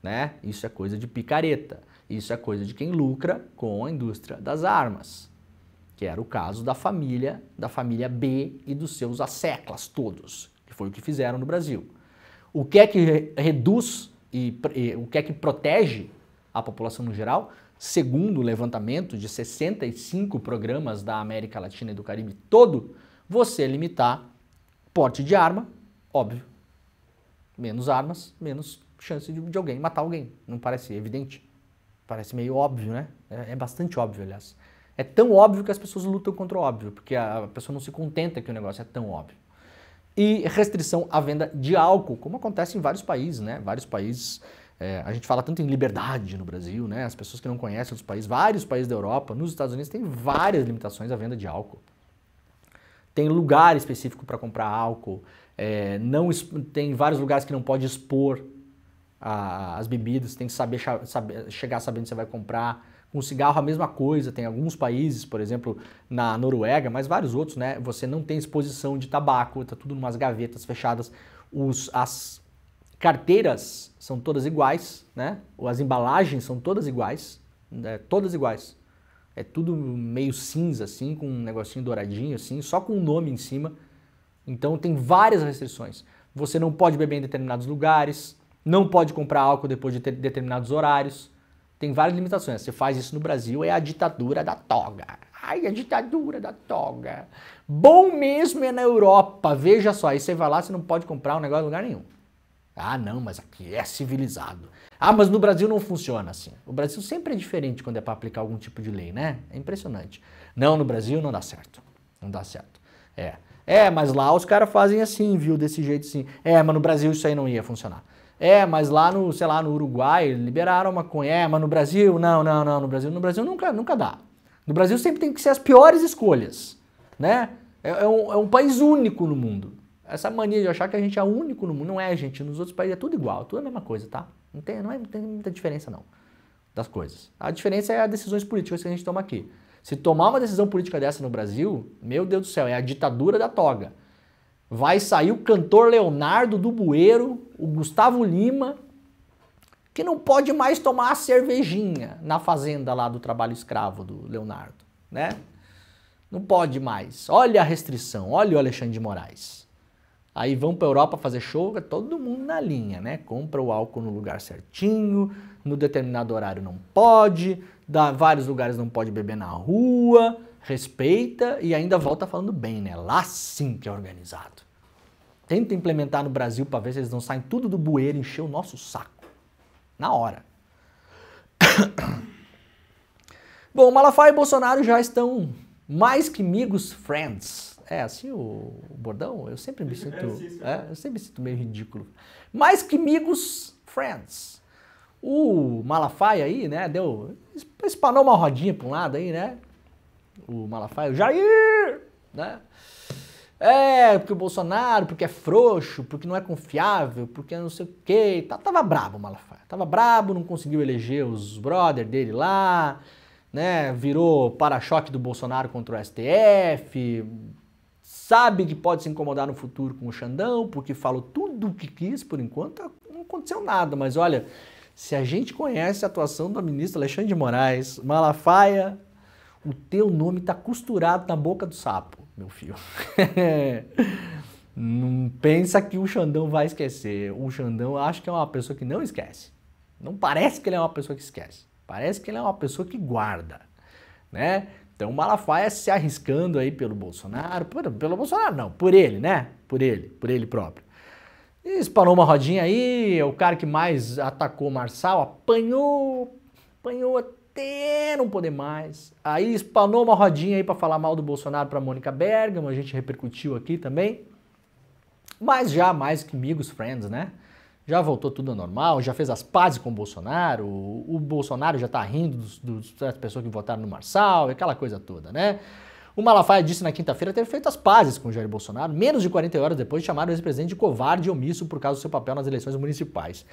né? Isso é coisa de picareta. Isso é coisa de quem lucra com a indústria das armas, que era o caso da família, da família B e dos seus asseclas todos, foi o que fizeram no Brasil. O que é que reduz e, e o que é que protege a população no geral? Segundo o levantamento de 65 programas da América Latina e do Caribe todo, você limitar porte de arma, óbvio. Menos armas, menos chance de, de alguém matar alguém. Não parece evidente? Parece meio óbvio, né? É, é, bastante óbvio, aliás. É tão óbvio que as pessoas lutam contra o óbvio, porque a, a pessoa não se contenta que o negócio é tão óbvio e restrição à venda de álcool, como acontece em vários países, né? Vários países. É, a gente fala tanto em liberdade no Brasil, né? As pessoas que não conhecem os países, vários países da Europa, nos Estados Unidos tem várias limitações à venda de álcool. Tem lugar específico para comprar álcool, é, não tem vários lugares que não pode expor a, as bebidas, tem que saber, saber chegar sabendo que você vai comprar. Com cigarro a mesma coisa, tem alguns países, por exemplo, na Noruega, mas vários outros, né? Você não tem exposição de tabaco, tá tudo em umas gavetas fechadas. Os, as carteiras são todas iguais, né? Ou as embalagens são todas iguais, né? todas iguais. É tudo meio cinza, assim, com um negocinho douradinho, assim, só com o um nome em cima. Então tem várias restrições. Você não pode beber em determinados lugares, não pode comprar álcool depois de determinados horários tem várias limitações. Você faz isso no Brasil, é a ditadura da toga. Ai, a ditadura da toga. Bom mesmo é na Europa. Veja só, aí você vai lá, você não pode comprar um negócio em lugar nenhum. Ah, não, mas aqui é civilizado. Ah, mas no Brasil não funciona assim. O Brasil sempre é diferente quando é para aplicar algum tipo de lei, né? É impressionante. Não, no Brasil não dá certo. Não dá certo. É. É, mas lá os caras fazem assim, viu? Desse jeito sim. É, mas no Brasil isso aí não ia funcionar. É, mas lá no, sei lá, no Uruguai liberaram uma maconha. É, mas no Brasil, não, não, não, no Brasil, no Brasil nunca, nunca dá. No Brasil sempre tem que ser as piores escolhas, né? É, é, um, é um país único no mundo. Essa mania de achar que a gente é único no mundo, não é, gente. Nos outros países é tudo igual, tudo é a mesma coisa, tá? Não tem, não, é, não tem muita diferença, não, das coisas. A diferença é as decisões políticas que a gente toma aqui. Se tomar uma decisão política dessa no Brasil, meu Deus do céu, é a ditadura da toga vai sair o cantor Leonardo do Bueiro, o Gustavo Lima, que não pode mais tomar a cervejinha na fazenda lá do trabalho escravo do Leonardo, né? Não pode mais. Olha a restrição, olha o Alexandre de Moraes. Aí vão para a Europa fazer show, todo mundo na linha, né? Compra o álcool no lugar certinho, no determinado horário não pode, dá, vários lugares não pode beber na rua, respeita e ainda volta falando bem, né? Lá sim que é organizado. Tenta implementar no Brasil para ver se eles não saem tudo do bueiro, encher o nosso saco. Na hora. Bom, Malafaia e Bolsonaro já estão mais que amigos, friends. É assim o, bordão? Eu sempre me é, sinto, é, assim, é, eu sempre me sinto meio ridículo. Mais que amigos, friends. O Malafaia aí, né, deu espanou uma rodinha para um lado aí, né? o Malafaia, Jair, né? É, porque o Bolsonaro, porque é frouxo, porque não é confiável, porque não sei o quê. Tá, tava brabo o Malafaia. Tava brabo, não conseguiu eleger os brother dele lá, né? Virou para-choque do Bolsonaro contra o STF. Sabe que pode se incomodar no futuro com o Xandão, porque falou tudo o que quis por enquanto. Não aconteceu nada, mas olha, se a gente conhece a atuação do ministro Alexandre de Moraes, Malafaia, o teu nome está costurado na boca do sapo, meu filho. não pensa que o Xandão vai esquecer. O Xandão acho que é uma pessoa que não esquece. Não parece que ele é uma pessoa que esquece. Parece que ele é uma pessoa que guarda, né? Então o Malafaia é se arriscando aí pelo Bolsonaro, por, pelo Bolsonaro não, por ele, né? Por ele, por ele próprio. E uma rodinha aí, é o cara que mais atacou o Marçal, apanhou, apanhou ter não poder mais. Aí espanou uma rodinha aí para falar mal do Bolsonaro para Mônica Bergamo, a gente repercutiu aqui também. Mas já mais que amigos, friends, né? Já voltou tudo ao normal, já fez as pazes com o Bolsonaro, o, o Bolsonaro já tá rindo dos, dos, das pessoas que votaram no Marçal, aquela coisa toda, né? O Malafaia disse na quinta-feira ter feito as pazes com Jair Bolsonaro, menos de 40 horas depois chamaram o ex-presidente de covarde e omisso por causa do seu papel nas eleições municipais.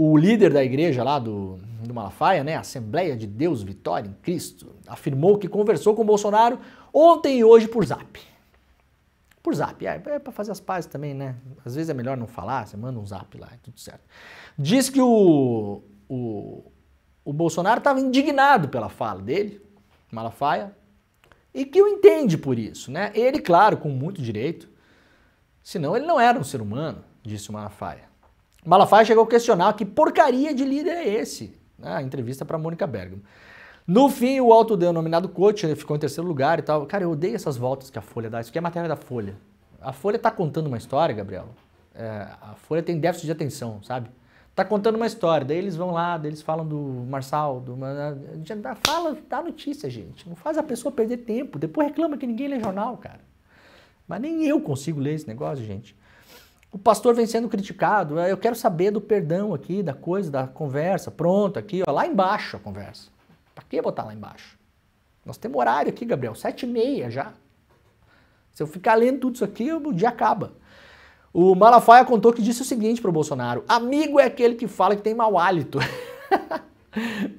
O líder da igreja lá do, do Malafaia, né, Assembleia de Deus Vitória em Cristo, afirmou que conversou com Bolsonaro ontem e hoje por zap. Por zap, é, é para fazer as pazes também, né? Às vezes é melhor não falar, você manda um zap lá, é tudo certo. Diz que o, o, o Bolsonaro estava indignado pela fala dele, Malafaia, e que o entende por isso, né? Ele, claro, com muito direito, senão ele não era um ser humano, disse o Malafaia. Malafaia chegou a questionar que porcaria de líder é esse? Na né? entrevista para Mônica Bergamo. No fim, o autodenominado coach né, ficou em terceiro lugar e tal. Cara, eu odeio essas voltas que a Folha dá. Isso aqui é matéria da Folha. A Folha está contando uma história, Gabriel. É, a Folha tem déficit de atenção, sabe? Tá contando uma história, daí eles vão lá, daí eles falam do Marçal, do. Fala, dá notícia, gente. Não faz a pessoa perder tempo. Depois reclama que ninguém lê jornal, cara. Mas nem eu consigo ler esse negócio, gente. O pastor vem sendo criticado. Ah, eu quero saber do perdão aqui, da coisa, da conversa. Pronto, aqui, ó, lá embaixo a conversa. Para que botar lá embaixo? Nós temos horário aqui, Gabriel, sete e meia já. Se eu ficar lendo tudo isso aqui, o dia acaba. O Malafaia contou que disse o seguinte para o Bolsonaro: amigo é aquele que fala que tem mau hálito.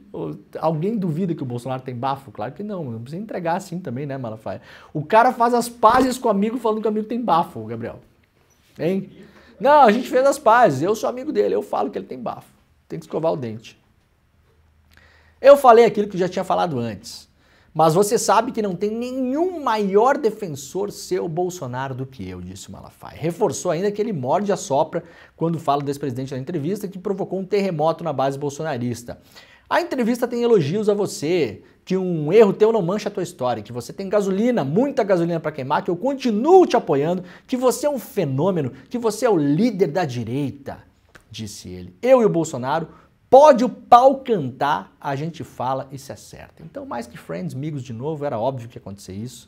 Alguém duvida que o Bolsonaro tem bafo? Claro que não, não precisa entregar assim também, né, Malafaia? O cara faz as pazes com o amigo falando que o amigo tem bafo, Gabriel. Hein? Não, a gente fez as pazes. Eu sou amigo dele, eu falo que ele tem bafo. Tem que escovar o dente. Eu falei aquilo que eu já tinha falado antes. Mas você sabe que não tem nenhum maior defensor seu Bolsonaro do que eu, disse Malafaia. Reforçou ainda que ele morde a sopra quando fala do ex-presidente na entrevista que provocou um terremoto na base bolsonarista. A entrevista tem elogios a você, que um erro teu não mancha a tua história, que você tem gasolina, muita gasolina para queimar, que eu continuo te apoiando, que você é um fenômeno, que você é o líder da direita, disse ele. Eu e o Bolsonaro Pode o pau cantar, a gente fala e se é acerta. Então, mais que friends, amigos de novo, era óbvio que ia acontecer isso.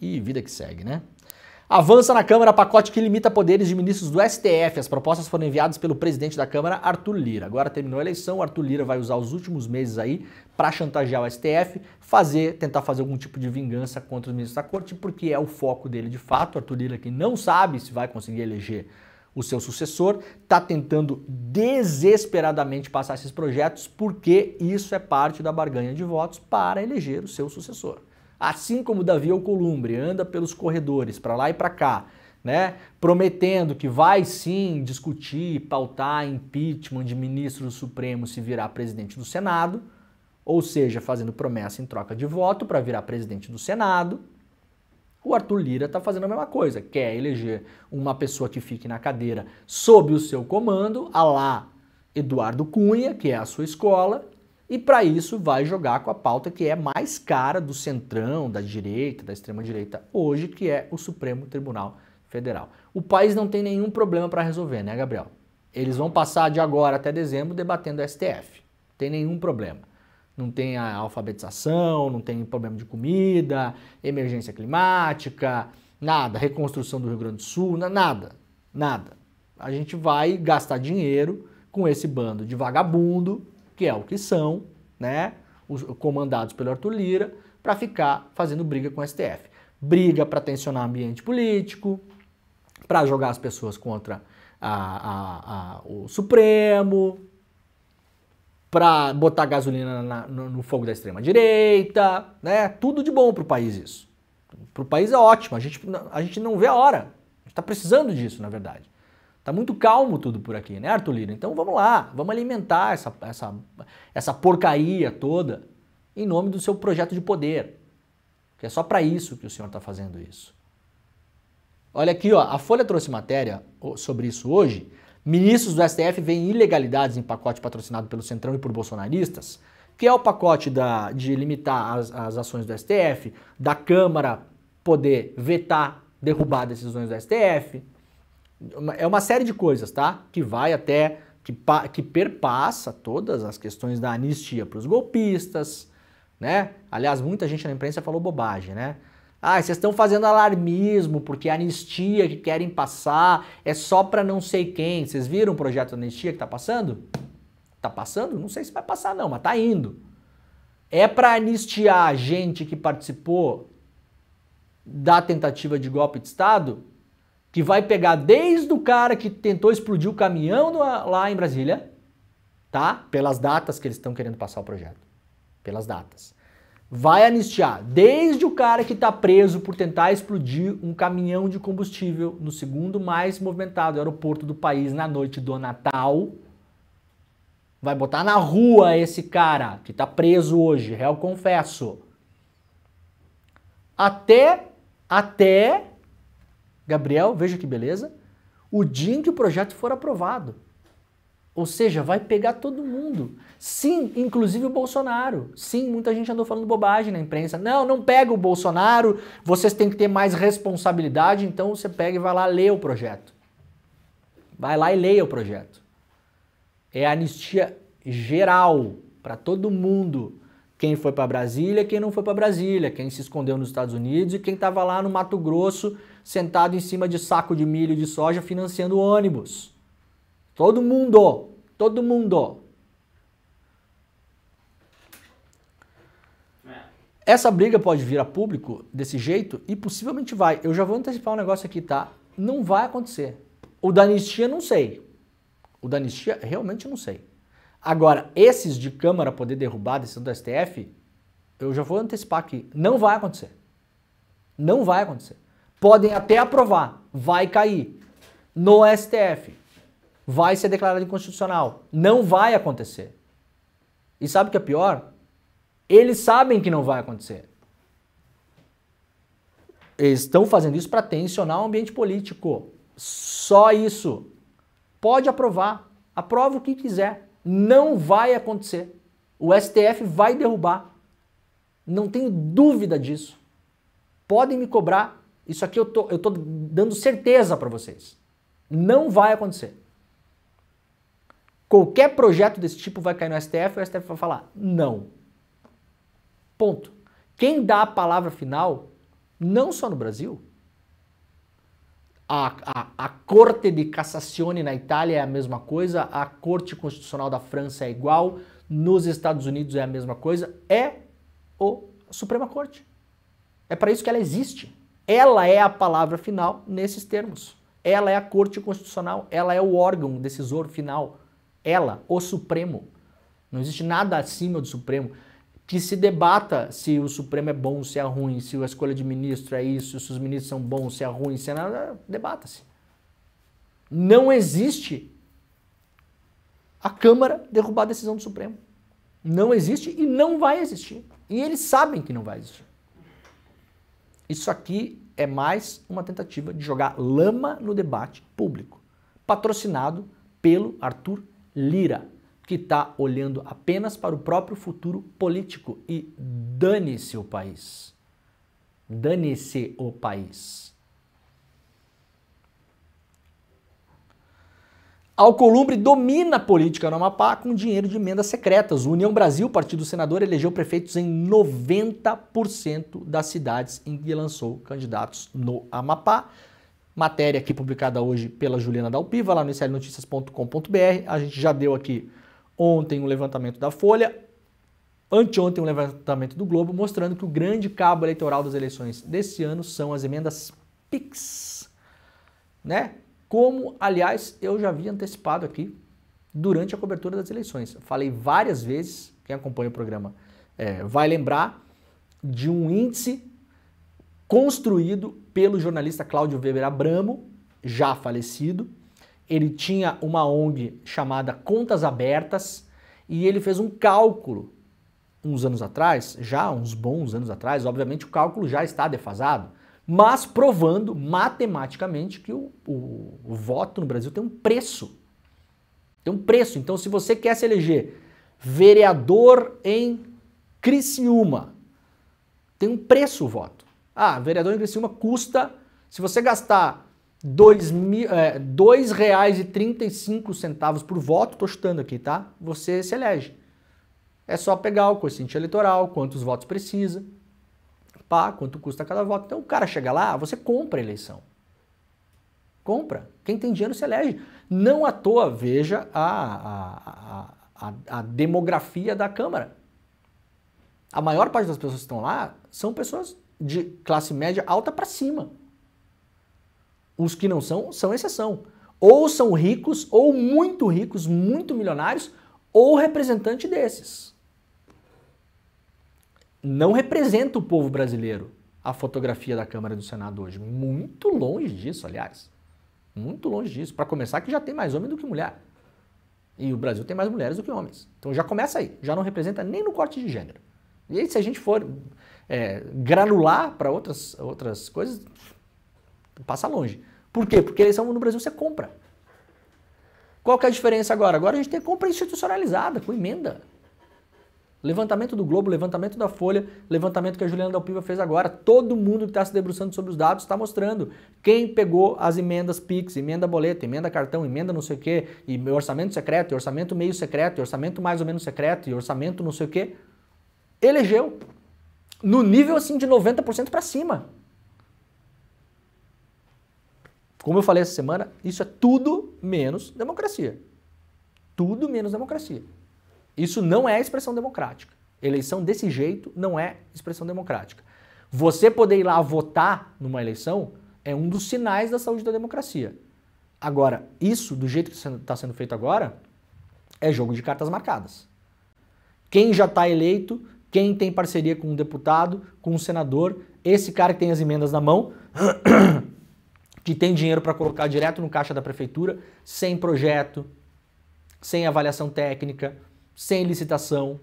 E vida que segue, né? Avança na Câmara pacote que limita poderes de ministros do STF. As propostas foram enviadas pelo presidente da Câmara, Arthur Lira. Agora terminou a eleição, Arthur Lira vai usar os últimos meses aí para chantagear o STF, fazer, tentar fazer algum tipo de vingança contra os ministros da corte, porque é o foco dele de fato. Arthur Lira que não sabe se vai conseguir eleger o seu sucessor, está tentando desesperadamente passar esses projetos, porque isso é parte da barganha de votos para eleger o seu sucessor assim como Davi Alcolumbre anda pelos corredores para lá e para cá, né, prometendo que vai sim discutir, pautar impeachment de ministro do Supremo se virar presidente do Senado, ou seja, fazendo promessa em troca de voto para virar presidente do Senado. O Arthur Lira está fazendo a mesma coisa, quer eleger uma pessoa que fique na cadeira sob o seu comando, a lá Eduardo Cunha, que é a sua escola, e para isso vai jogar com a pauta que é mais cara do centrão, da direita, da extrema direita hoje, que é o Supremo Tribunal Federal. O país não tem nenhum problema para resolver, né, Gabriel? Eles vão passar de agora até dezembro debatendo o STF. tem nenhum problema. Não tem a alfabetização, não tem problema de comida, emergência climática, nada, reconstrução do Rio Grande do Sul, nada, nada. A gente vai gastar dinheiro com esse bando de vagabundo que é o que são, né? Os, comandados pelo Arthur Lira, para ficar fazendo briga com o STF. Briga para tensionar ambiente político, para jogar as pessoas contra a, a, a, o Supremo, para botar gasolina na, no, no, fogo da extrema-direita, né? Tudo de bom para o país isso. Para o país é ótimo, a gente, a gente não vê a hora. A gente está precisando disso, na verdade. Tá muito calmo tudo por aqui, né, Arthur Lira? Então vamos lá, vamos alimentar essa, essa, essa porcaria toda em nome do seu projeto de poder. Que é só para isso que o senhor está fazendo isso. Olha aqui, ó, a Folha trouxe matéria sobre isso hoje. Ministros do STF veem ilegalidades em pacote patrocinado pelo Centrão e por bolsonaristas, que é o pacote da, de limitar as, as ações do STF, da Câmara poder vetar, derrubar decisões do STF, é uma série de coisas, tá? Que vai até, que, que perpassa todas as questões da anistia para os golpistas, né? Aliás, muita gente na imprensa falou bobagem, né? Ah, vocês estão fazendo alarmismo porque a anistia que querem passar é só para não sei quem. Vocês viram o projeto da anistia que está passando? Está passando? Não sei se vai passar não, mas tá indo. É para anistiar a gente que participou da tentativa de golpe de Estado? que vai pegar desde o cara que tentou explodir o caminhão lá em Brasília, tá? Pelas datas que eles estão querendo passar o projeto. Pelas datas. Vai anistiar desde o cara que está preso por tentar explodir um caminhão de combustível no segundo mais movimentado aeroporto do país na noite do Natal. Vai botar na rua esse cara que está preso hoje, réu confesso. Até, até Gabriel, veja que beleza, o dia em que o projeto for aprovado. Ou seja, vai pegar todo mundo. Sim, inclusive o Bolsonaro. Sim, muita gente andou falando bobagem na imprensa. Não, não pega o Bolsonaro, vocês têm que ter mais responsabilidade, então você pega e vai lá ler o projeto. Vai lá e leia o projeto. É anistia geral para todo mundo. Quem foi para Brasília, quem não foi para Brasília, quem se escondeu nos Estados Unidos e quem estava lá no Mato Grosso sentado em cima de saco de milho e de soja financiando ônibus. Todo mundo, todo mundo. É. Essa briga pode vir a público desse jeito e possivelmente vai. Eu já vou antecipar um negócio aqui, tá? Não vai acontecer. O da anistia, não sei. O da anistia, realmente não sei. Agora, esses de Câmara poder derrubar a decisão do STF, eu já vou antecipar aqui. Não vai acontecer. Não vai acontecer. Podem até aprovar, vai cair no STF. Vai ser declarado inconstitucional. Não vai acontecer. E sabe o que é pior? Eles sabem que não vai acontecer. Eles estão fazendo isso para tensionar o ambiente político. Só isso. Pode aprovar. Aprova o que quiser. Não vai acontecer. O STF vai derrubar. Não tenho dúvida disso. Podem me cobrar isso aqui eu tô, eu tô dando certeza para vocês. Não vai acontecer. Qualquer projeto desse tipo vai cair no STF e o STF vai falar não. Ponto. Quem dá a palavra final, não só no Brasil, a, a, a Corte de Cassazione na Itália é a mesma coisa, a Corte Constitucional da França é igual, nos Estados Unidos é a mesma coisa, é o Suprema Corte. É para isso que ela existe. Ela é a palavra final nesses termos. Ela é a Corte Constitucional, ela é o órgão decisor final, ela, o Supremo. Não existe nada acima do Supremo que se debata se o Supremo é bom, se é ruim, se a escolha de ministro é isso, se os ministros são bons, se é ruim, se é nada, debata-se. Não existe a Câmara derrubar a decisão do Supremo. Não existe e não vai existir. E eles sabem que não vai existir. Isso aqui é mais uma tentativa de jogar lama no debate público, patrocinado pelo Arthur Lira, que está olhando apenas para o próprio futuro político e dane-se o país. Dane-se o país. Alcolumbre domina a política no Amapá com dinheiro de emendas secretas. O União Brasil, partido senador, elegeu prefeitos em 90% das cidades em que lançou candidatos no Amapá. Matéria aqui publicada hoje pela Juliana Dalpiva, lá no slnoticias.com.br. A gente já deu aqui ontem um levantamento da Folha, anteontem um levantamento do Globo, mostrando que o grande cabo eleitoral das eleições desse ano são as emendas PIX, né? como, aliás, eu já havia antecipado aqui durante a cobertura das eleições. Falei várias vezes, quem acompanha o programa é, vai lembrar de um índice construído pelo jornalista Cláudio Weber Abramo, já falecido. Ele tinha uma ONG chamada Contas Abertas e ele fez um cálculo uns anos atrás, já uns bons anos atrás, obviamente o cálculo já está defasado, mas provando matematicamente que o, o, o voto no Brasil tem um preço. Tem um preço. Então, se você quer se eleger vereador em Criciúma, tem um preço o voto. Ah, vereador em Criciúma custa, se você gastar é, R$ 2,35 centavos por voto, estou chutando aqui, tá? Você se elege. É só pegar o coeficiente eleitoral, quantos votos precisa pá, quanto custa cada voto. Então o cara chega lá, você compra a eleição. Compra. Quem tem dinheiro se elege. Não à toa, veja a, a, a, a demografia da Câmara. A maior parte das pessoas que estão lá são pessoas de classe média alta para cima. Os que não são, são exceção. Ou são ricos, ou muito ricos, muito milionários, ou representante desses não representa o povo brasileiro a fotografia da Câmara do Senado hoje. Muito longe disso, aliás. Muito longe disso. Para começar, que já tem mais homem do que mulher. E o Brasil tem mais mulheres do que homens. Então já começa aí. Já não representa nem no corte de gênero. E aí, se a gente for é, granular para outras, outras coisas, passa longe. Por quê? Porque eleição no Brasil você compra. Qual que é a diferença agora? Agora a gente tem compra institucionalizada, com emenda. Levantamento do Globo, levantamento da Folha, levantamento que a Juliana Dalpiva fez agora. Todo mundo que está se debruçando sobre os dados está mostrando quem pegou as emendas PIX, emenda boleto, emenda cartão, emenda não sei o quê, e orçamento secreto, e orçamento meio secreto, e orçamento mais ou menos secreto, e orçamento não sei o quê. Elegeu. No nível assim de 90% para cima. Como eu falei essa semana, isso é tudo menos democracia. Tudo menos democracia. Isso não é expressão democrática. Eleição desse jeito não é expressão democrática. Você poder ir lá votar numa eleição é um dos sinais da saúde da democracia. Agora, isso, do jeito que está sendo tá feito agora, é jogo de cartas marcadas. Quem já está eleito, quem tem parceria com um deputado, com um senador, esse cara que tem as emendas na mão, que tem dinheiro para colocar direto no caixa da prefeitura, sem projeto, sem avaliação técnica, sem licitação,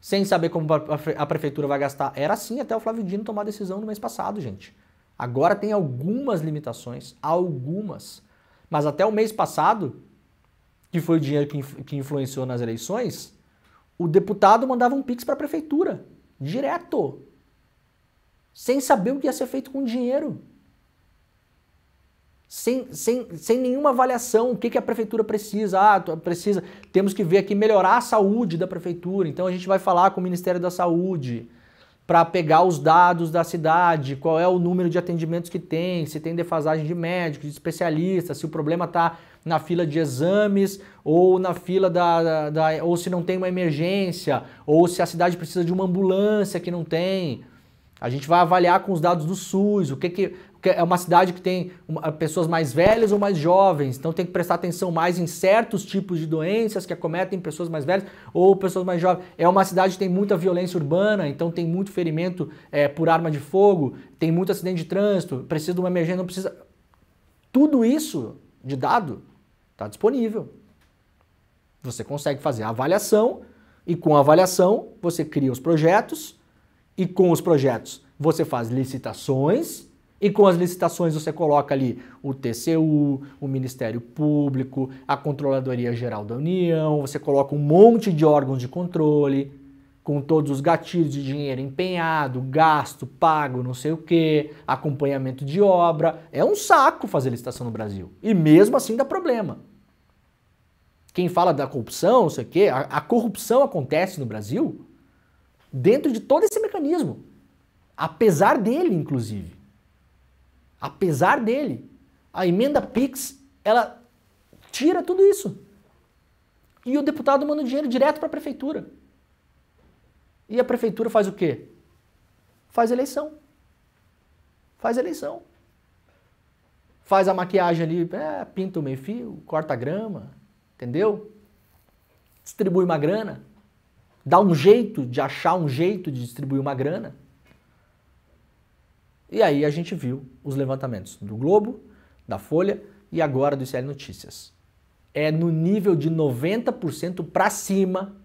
sem saber como a prefeitura vai gastar. Era assim até o Flávio Dino tomar a decisão no mês passado, gente. Agora tem algumas limitações, algumas. Mas até o mês passado, que foi o dinheiro que, influ que influenciou nas eleições, o deputado mandava um pix para a prefeitura, direto, sem saber o que ia ser feito com o dinheiro sem, sem, sem nenhuma avaliação. O que, que a prefeitura precisa? Ah, precisa. Temos que ver aqui melhorar a saúde da prefeitura. Então a gente vai falar com o Ministério da Saúde para pegar os dados da cidade, qual é o número de atendimentos que tem, se tem defasagem de médicos, de especialistas, se o problema está na fila de exames ou na fila da, da, da, ou se não tem uma emergência ou se a cidade precisa de uma ambulância que não tem. A gente vai avaliar com os dados do SUS, o que que é uma cidade que tem pessoas mais velhas ou mais jovens, então tem que prestar atenção mais em certos tipos de doenças que acometem pessoas mais velhas ou pessoas mais jovens. É uma cidade que tem muita violência urbana, então tem muito ferimento é, por arma de fogo, tem muito acidente de trânsito, precisa de uma emergência, não precisa. Tudo isso de dado está disponível. Você consegue fazer a avaliação e com a avaliação você cria os projetos e com os projetos você faz licitações e com as licitações você coloca ali o TCU, o Ministério Público, a Controladoria Geral da União, você coloca um monte de órgãos de controle, com todos os gatilhos de dinheiro empenhado, gasto, pago, não sei o que, acompanhamento de obra. É um saco fazer licitação no Brasil. E mesmo assim dá problema. Quem fala da corrupção, não sei o quê, a, a corrupção acontece no Brasil dentro de todo esse mecanismo. Apesar dele, inclusive. Apesar dele, a emenda PIX, ela tira tudo isso. E o deputado manda o dinheiro direto para a prefeitura. E a prefeitura faz o quê? Faz eleição. Faz eleição. Faz a maquiagem ali, é, pinta o meio fio, corta a grama, entendeu? Distribui uma grana. Dá um jeito de achar um jeito de distribuir uma grana. E aí a gente viu os levantamentos do Globo, da Folha e agora do ICL Notícias. É no nível de 90% para cima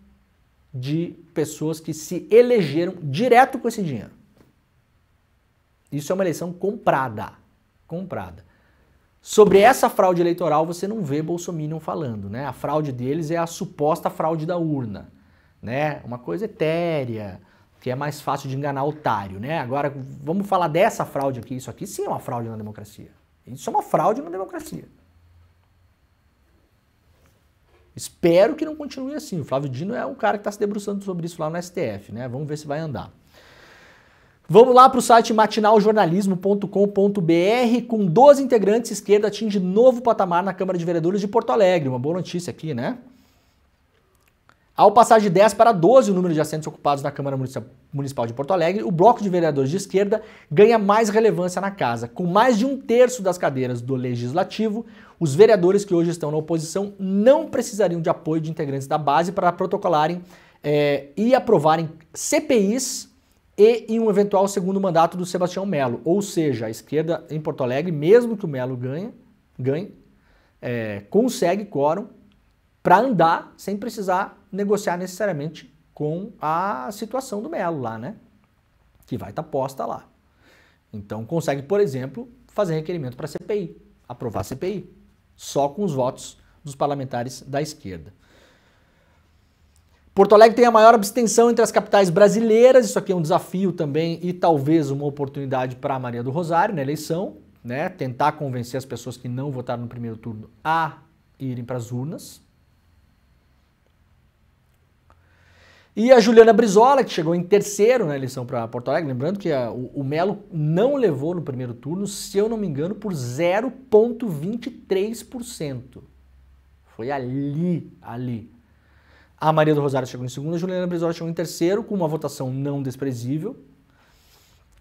de pessoas que se elegeram direto com esse dinheiro. Isso é uma eleição comprada, comprada. Sobre essa fraude eleitoral você não vê Bolsonaro falando, né? A fraude deles é a suposta fraude da urna, né? Uma coisa etérea, que é mais fácil de enganar otário, né? Agora, vamos falar dessa fraude aqui. Isso aqui sim é uma fraude na democracia. Isso é uma fraude na democracia. Espero que não continue assim. O Flávio Dino é um cara que está se debruçando sobre isso lá no STF, né? Vamos ver se vai andar. Vamos lá para o site matinaljornalismo.com.br. Com 12 integrantes, esquerda atinge novo patamar na Câmara de Vereadores de Porto Alegre. Uma boa notícia aqui, né? Ao passar de 10 para 12 o número de assentos ocupados na Câmara Municipal de Porto Alegre, o Bloco de Vereadores de Esquerda ganha mais relevância na casa. Com mais de um terço das cadeiras do Legislativo, os vereadores que hoje estão na oposição não precisariam de apoio de integrantes da base para protocolarem é, e aprovarem CPIs e em um eventual segundo mandato do Sebastião Melo. Ou seja, a esquerda em Porto Alegre, mesmo que o Melo ganhe, ganhe é, consegue quórum para andar sem precisar negociar necessariamente com a situação do Melo lá, né? Que vai estar tá posta lá. Então consegue, por exemplo, fazer requerimento para a CPI, aprovar a CPI, só com os votos dos parlamentares da esquerda. Porto Alegre tem a maior abstenção entre as capitais brasileiras, isso aqui é um desafio também e talvez uma oportunidade para a Maria do Rosário na eleição, né? Tentar convencer as pessoas que não votaram no primeiro turno a irem para as urnas, E a Juliana Brizola, que chegou em terceiro na eleição para Porto Alegre, lembrando que a, o, o Melo não levou no primeiro turno, se eu não me engano, por 0,23%. Foi ali, ali. A Maria do Rosário chegou em segundo, a Juliana Brizola chegou em terceiro, com uma votação não desprezível.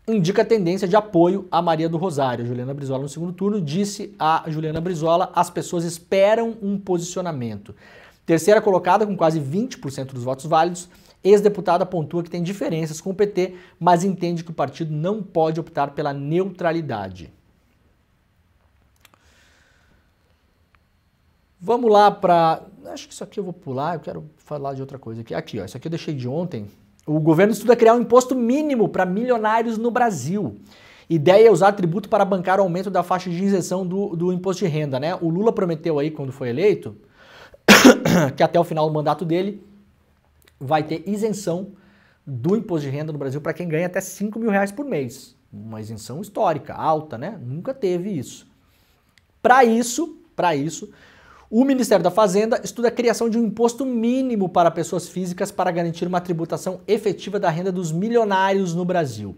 Indica a tendência de apoio a Maria do Rosário. Juliana Brizola no segundo turno disse a Juliana Brizola: as pessoas esperam um posicionamento. Terceira colocada, com quase 20% dos votos válidos, Ex-deputada pontua que tem diferenças com o PT, mas entende que o partido não pode optar pela neutralidade. Vamos lá para. Acho que isso aqui eu vou pular, eu quero falar de outra coisa aqui. Aqui, ó, isso aqui eu deixei de ontem. O governo estuda criar um imposto mínimo para milionários no Brasil. Ideia é usar tributo para bancar o aumento da faixa de isenção do, do imposto de renda, né? O Lula prometeu aí, quando foi eleito, que até o final do mandato dele vai ter isenção do imposto de renda no Brasil para quem ganha até 5 mil reais por mês. Uma isenção histórica, alta, né? Nunca teve isso. Para isso, para isso, o Ministério da Fazenda estuda a criação de um imposto mínimo para pessoas físicas para garantir uma tributação efetiva da renda dos milionários no Brasil.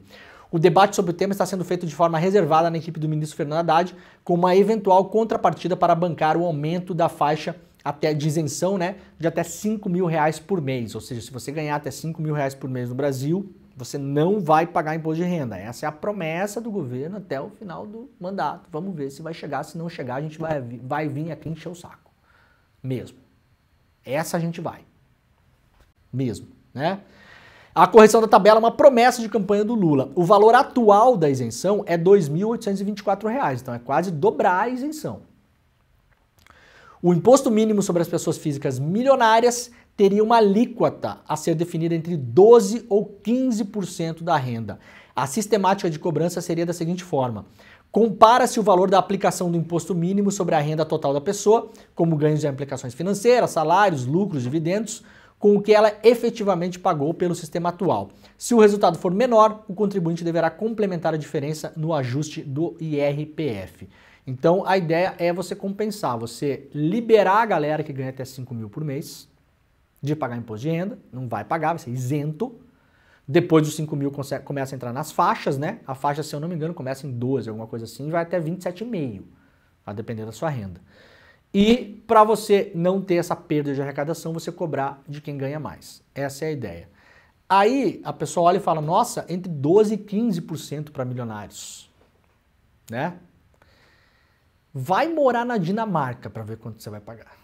O debate sobre o tema está sendo feito de forma reservada na equipe do ministro Fernando Haddad, com uma eventual contrapartida para bancar o aumento da faixa até de isenção né, de até 5 mil reais por mês. Ou seja, se você ganhar até 5 mil reais por mês no Brasil, você não vai pagar imposto de renda. Essa é a promessa do governo até o final do mandato. Vamos ver se vai chegar. Se não chegar, a gente vai, vai vir aqui encher o saco. Mesmo. Essa a gente vai. Mesmo, né? A correção da tabela é uma promessa de campanha do Lula. O valor atual da isenção é R$ 2.824, então é quase dobrar a isenção. O imposto mínimo sobre as pessoas físicas milionárias teria uma alíquota a ser definida entre 12 ou 15% da renda. A sistemática de cobrança seria da seguinte forma: compara-se o valor da aplicação do imposto mínimo sobre a renda total da pessoa, como ganhos e aplicações financeiras, salários, lucros, dividendos, com o que ela efetivamente pagou pelo sistema atual. Se o resultado for menor, o contribuinte deverá complementar a diferença no ajuste do IRPF. Então a ideia é você compensar, você liberar a galera que ganha até 5 mil por mês de pagar imposto de renda, não vai pagar, vai ser isento. Depois dos 5 mil começa a entrar nas faixas, né? A faixa, se eu não me engano, começa em 12, alguma coisa assim, e vai até 27,5, a depender da sua renda. E para você não ter essa perda de arrecadação, você cobrar de quem ganha mais. Essa é a ideia. Aí a pessoa olha e fala: nossa, entre 12 e 15% para milionários. Né? Vai morar na Dinamarca para ver quanto você vai pagar.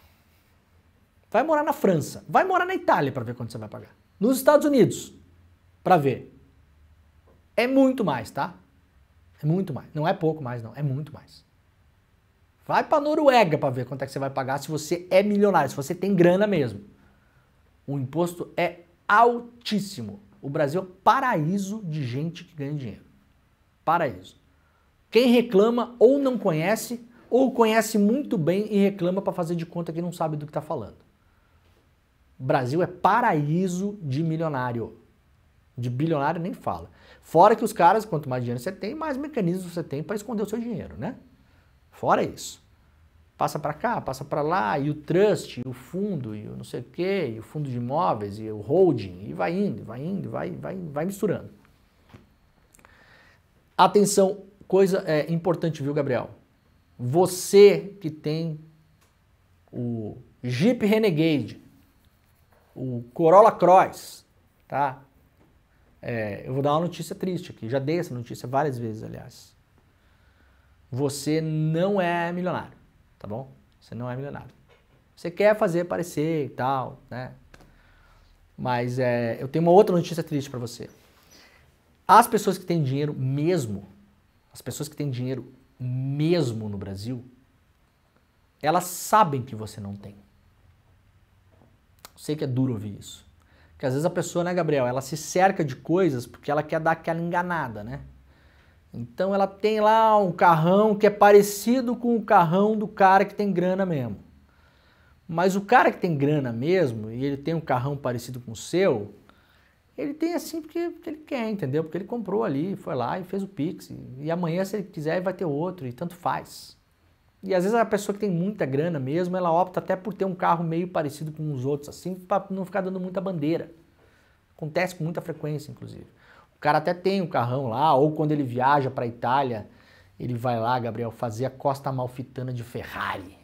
Vai morar na França. Vai morar na Itália para ver quanto você vai pagar. Nos Estados Unidos, para ver. É muito mais, tá? É muito mais. Não é pouco mais, não. É muito mais. Vai para Noruega para ver quanto é que você vai pagar se você é milionário, se você tem grana mesmo. O imposto é altíssimo. O Brasil é um paraíso de gente que ganha dinheiro. Paraíso. Quem reclama ou não conhece ou conhece muito bem e reclama para fazer de conta que não sabe do que está falando. Brasil é paraíso de milionário. De bilionário nem fala. Fora que os caras, quanto mais dinheiro você tem, mais mecanismos você tem para esconder o seu dinheiro, né? Fora isso. Passa para cá, passa para lá, e o trust, e o fundo, e o não sei o quê, e o fundo de imóveis, e o holding, e vai indo, vai indo, vai, vai, vai misturando. Atenção, coisa é, importante, viu, Gabriel? Você que tem o Jeep Renegade, o Corolla Cross, tá? É, eu vou dar uma notícia triste aqui, já dei essa notícia várias vezes, aliás. Você não é milionário, tá bom? Você não é milionário. Você quer fazer parecer e tal, né? Mas é, eu tenho uma outra notícia triste para você. As pessoas que têm dinheiro mesmo, as pessoas que têm dinheiro mesmo no Brasil, elas sabem que você não tem. Sei que é duro ouvir isso. Porque às vezes a pessoa, né, Gabriel, ela se cerca de coisas porque ela quer dar aquela enganada, né? Então ela tem lá um carrão que é parecido com o carrão do cara que tem grana mesmo. Mas o cara que tem grana mesmo e ele tem um carrão parecido com o seu, ele tem assim porque, porque, ele quer, entendeu? Porque ele comprou ali, foi lá e fez o Pix. E, e amanhã, se ele quiser, vai ter outro, e tanto faz. E às vezes a pessoa que tem muita grana mesmo, ela opta até por ter um carro meio parecido com os outros, assim, para não ficar dando muita bandeira. Acontece com muita frequência, inclusive. O cara até tem um carrão lá, ou quando ele viaja para a Itália, ele vai lá, Gabriel, fazer a costa malfitana de Ferrari.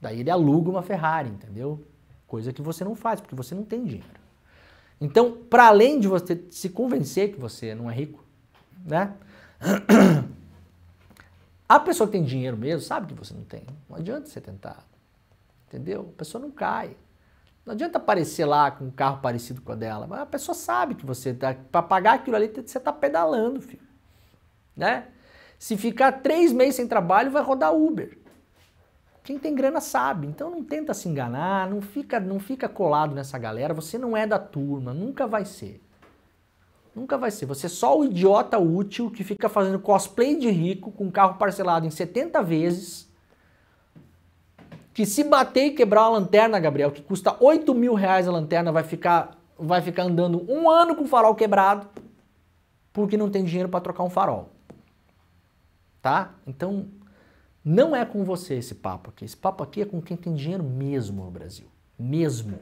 Daí ele aluga uma Ferrari, entendeu? Coisa que você não faz, porque você não tem dinheiro. Então, para além de você se convencer que você não é rico, né? A pessoa que tem dinheiro mesmo sabe que você não tem. Não adianta você tentar. Entendeu? A pessoa não cai. Não adianta aparecer lá com um carro parecido com o dela. Mas a pessoa sabe que você tá. Para pagar aquilo ali, você tá pedalando, filho. Né? Se ficar três meses sem trabalho, vai rodar Uber. Quem tem grana sabe, então não tenta se enganar, não fica, não fica colado nessa galera, você não é da turma, nunca vai ser. Nunca vai ser. Você é só o idiota útil que fica fazendo cosplay de rico com carro parcelado em 70 vezes. Que se bater e quebrar a lanterna, Gabriel, que custa 8 mil reais a lanterna, vai ficar, vai ficar andando um ano com o farol quebrado porque não tem dinheiro para trocar um farol. Tá? Então, não é com você esse papo aqui. Esse papo aqui é com quem tem dinheiro mesmo no Brasil. Mesmo.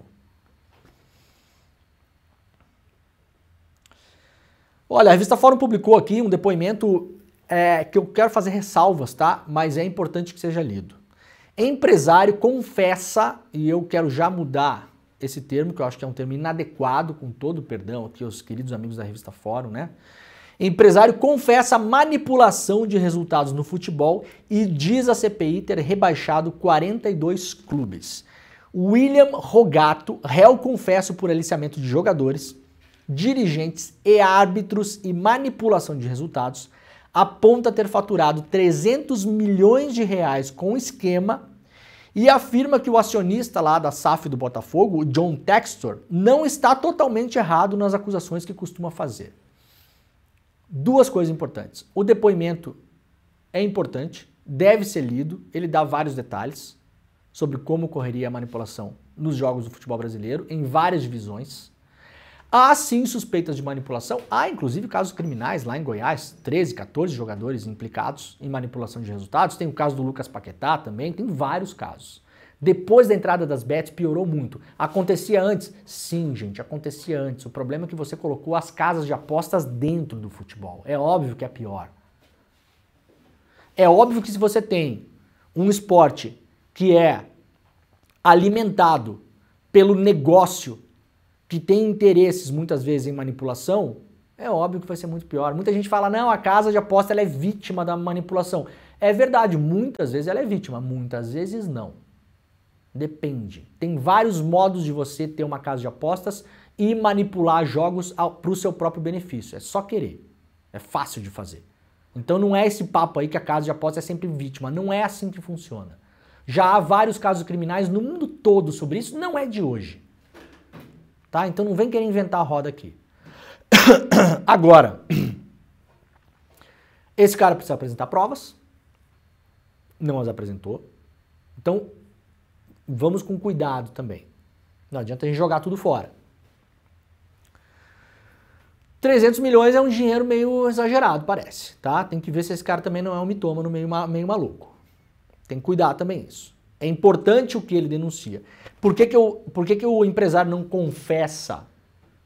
Olha, a revista Fórum publicou aqui um depoimento é, que eu quero fazer ressalvas, tá? Mas é importante que seja lido. Empresário confessa, e eu quero já mudar esse termo, que eu acho que é um termo inadequado, com todo o perdão aqui aos queridos amigos da revista Fórum, né? Empresário confessa manipulação de resultados no futebol e diz a CPI ter rebaixado 42 clubes. William Rogato, réu confesso por aliciamento de jogadores, dirigentes e árbitros e manipulação de resultados, aponta ter faturado 300 milhões de reais com esquema e afirma que o acionista lá da SAF do Botafogo, John Textor, não está totalmente errado nas acusações que costuma fazer. Duas coisas importantes. O depoimento é importante, deve ser lido, ele dá vários detalhes sobre como ocorreria a manipulação nos jogos do futebol brasileiro, em várias divisões. Há sim suspeitas de manipulação, há inclusive casos criminais lá em Goiás, 13, 14 jogadores implicados em manipulação de resultados. Tem o caso do Lucas Paquetá também, tem vários casos. Depois da entrada das bets, piorou muito. Acontecia antes? Sim, gente, acontecia antes. O problema é que você colocou as casas de apostas dentro do futebol. É óbvio que é pior. É óbvio que se você tem um esporte que é alimentado pelo negócio que tem interesses muitas vezes em manipulação, é óbvio que vai ser muito pior. Muita gente fala: "Não, a casa de aposta ela é vítima da manipulação". É verdade, muitas vezes ela é vítima, muitas vezes não. Depende. Tem vários modos de você ter uma casa de apostas e manipular jogos para o seu próprio benefício. É só querer. É fácil de fazer. Então não é esse papo aí que a casa de apostas é sempre vítima. Não é assim que funciona. Já há vários casos criminais no mundo todo sobre isso, não é de hoje. Tá? Então não vem querer inventar a roda aqui. Agora, esse cara precisa apresentar provas, não as apresentou. Então, vamos com cuidado também. Não adianta a gente jogar tudo fora. 300 milhões é um dinheiro meio exagerado, parece, tá? Tem que ver se esse cara também não é um mitômano meio, meio maluco. Tem que cuidar também isso. É importante o que ele denuncia. Por que, que, eu, por que, que o empresário não confessa,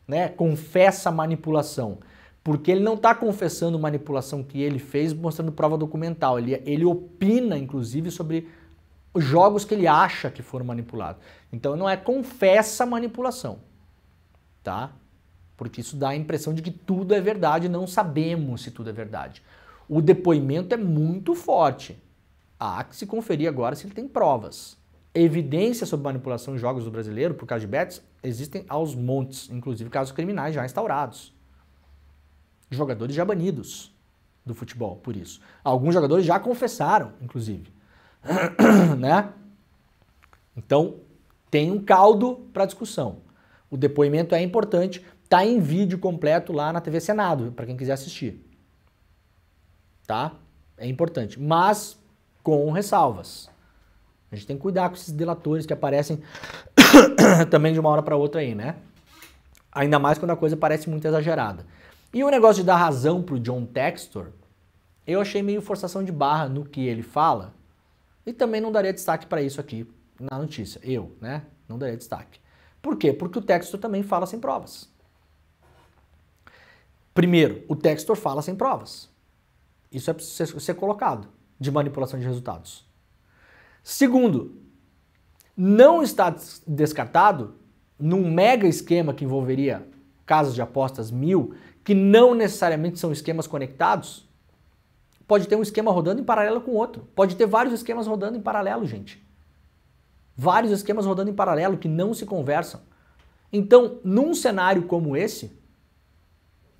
né? Confessa manipulação? Porque ele não está confessando manipulação que ele fez mostrando prova documental. Ele, é, ele opina, inclusive, sobre os jogos que ele acha que foram manipulados. Então não é confessa manipulação, tá? Porque isso dá a impressão de que tudo é verdade, não sabemos se tudo é verdade. O depoimento é muito forte. Há que se conferir agora se ele tem provas. Evidências sobre manipulação em jogos do brasileiro por causa de bets existem aos montes, inclusive casos criminais já instaurados. Jogadores já banidos do futebol por isso. Alguns jogadores já confessaram, inclusive. né? Então, tem um caldo para discussão. O depoimento é importante, tá em vídeo completo lá na TV Senado, para quem quiser assistir. Tá? É importante, mas com ressalvas. A gente tem que cuidar com esses delatores que aparecem também de uma hora para outra aí, né? Ainda mais quando a coisa parece muito exagerada. E o negócio de dar razão pro John Textor, eu achei meio forçação de barra no que ele fala, e também não daria destaque para isso aqui na notícia. Eu, né? Não daria destaque. Por quê? Porque o texto também fala sem provas. Primeiro, o texto fala sem provas. Isso é preciso ser colocado de manipulação de resultados. Segundo, não está descartado num mega esquema que envolveria casas de apostas mil, que não necessariamente são esquemas conectados, pode ter um esquema rodando em paralelo com outro. Pode ter vários esquemas rodando em paralelo, gente. Vários esquemas rodando em paralelo que não se conversam. Então, num cenário como esse,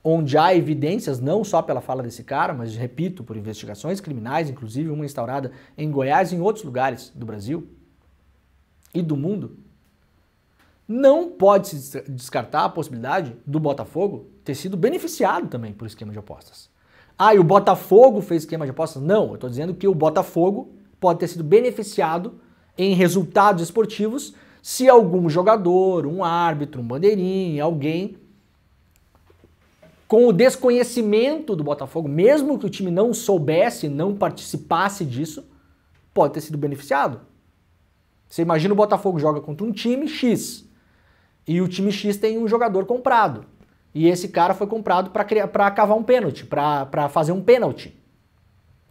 onde há evidências, não só pela fala desse cara, mas, repito, por investigações criminais, inclusive uma instaurada em Goiás e em outros lugares do Brasil e do mundo, não pode se descartar a possibilidade do Botafogo ter sido beneficiado também por esquema de apostas. Ah, e o Botafogo fez esquema de apostas? Não, eu estou dizendo que o Botafogo pode ter sido beneficiado em resultados esportivos se algum jogador, um árbitro, um bandeirinho, alguém com o desconhecimento do Botafogo, mesmo que o time não soubesse, não participasse disso, pode ter sido beneficiado. Você imagina o Botafogo joga contra um time X e o time X tem um jogador comprado. E esse cara foi comprado para cavar um pênalti, para fazer um pênalti.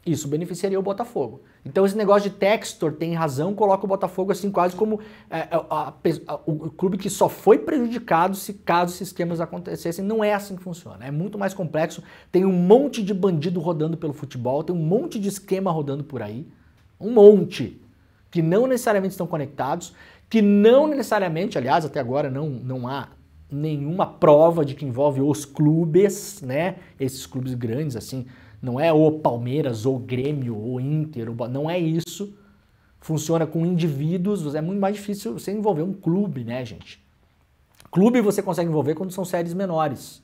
Isso beneficiaria o Botafogo. Então esse negócio de Textor tem razão, coloca o Botafogo assim quase como é, é a, a, o clube que só foi prejudicado se caso esses esquemas acontecessem. Não é assim que funciona. É muito mais complexo. Tem um monte de bandido rodando pelo futebol, tem um monte de esquema rodando por aí, um monte que não necessariamente estão conectados, que não necessariamente, aliás, até agora não não há nenhuma prova de que envolve os clubes, né? Esses clubes grandes, assim, não é o Palmeiras, ou Grêmio, ou Inter, ou... não é isso. Funciona com indivíduos, é muito mais difícil você envolver um clube, né, gente? Clube você consegue envolver quando são séries menores.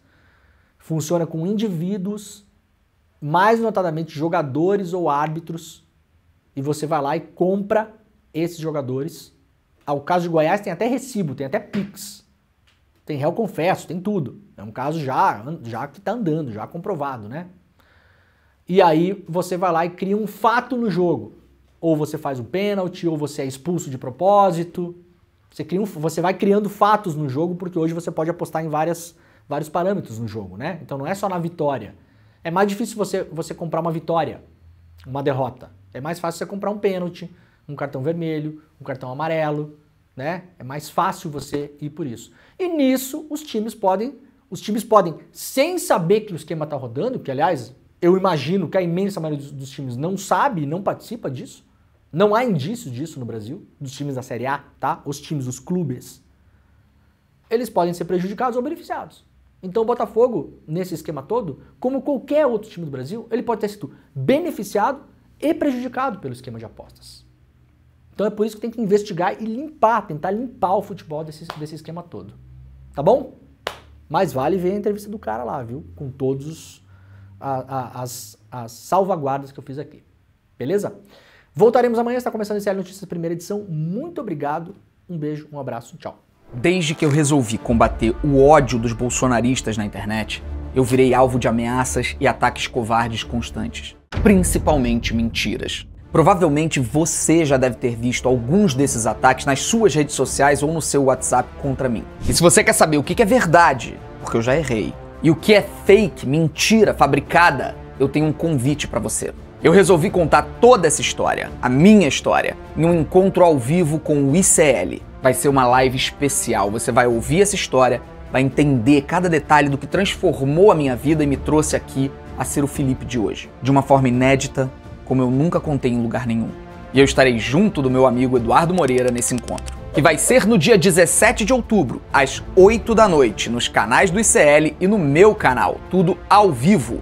Funciona com indivíduos, mais notadamente jogadores ou árbitros, e você vai lá e compra esses jogadores. Ao caso de Goiás tem até recibo, tem até Pix tem réu confesso, tem tudo. É um caso já, já que está andando, já comprovado, né? E aí você vai lá e cria um fato no jogo. Ou você faz um pênalti, ou você é expulso de propósito. Você, cria um, você vai criando fatos no jogo, porque hoje você pode apostar em várias, vários parâmetros no jogo, né? Então não é só na vitória. É mais difícil você, você comprar uma vitória, uma derrota. É mais fácil você comprar um pênalti, um cartão vermelho, um cartão amarelo, né? É mais fácil você ir por isso. E nisso os times podem, os times podem, sem saber que o esquema está rodando, que aliás eu imagino que a imensa maioria dos, dos times não sabe, não participa disso. Não há indícios disso no Brasil, dos times da Série A, tá? Os times, os clubes. Eles podem ser prejudicados ou beneficiados. Então o Botafogo, nesse esquema todo, como qualquer outro time do Brasil, ele pode ter sido beneficiado e prejudicado pelo esquema de apostas. Então é por isso que tem que investigar e limpar, tentar limpar o futebol desse, desse esquema todo. Tá bom? Mas vale ver a entrevista do cara lá, viu? Com todos a, a, as, as salvaguardas que eu fiz aqui. Beleza? Voltaremos amanhã, está começando a esse Notícias Primeira Edição. Muito obrigado, um beijo, um abraço, tchau. Desde que eu resolvi combater o ódio dos bolsonaristas na internet, eu virei alvo de ameaças e ataques covardes constantes, principalmente mentiras. Provavelmente você já deve ter visto alguns desses ataques nas suas redes sociais ou no seu WhatsApp contra mim. E se você quer saber o que é verdade, porque eu já errei, e o que é fake, mentira, fabricada, eu tenho um convite para você. Eu resolvi contar toda essa história, a minha história, em um encontro ao vivo com o ICL. Vai ser uma live especial, você vai ouvir essa história, vai entender cada detalhe do que transformou a minha vida e me trouxe aqui a ser o Felipe de hoje. De uma forma inédita, como eu nunca contei em lugar nenhum. E eu estarei junto do meu amigo Eduardo Moreira nesse encontro, que vai ser no dia 17 de outubro, às 8 da noite, nos canais do ICL e no meu canal, tudo ao vivo.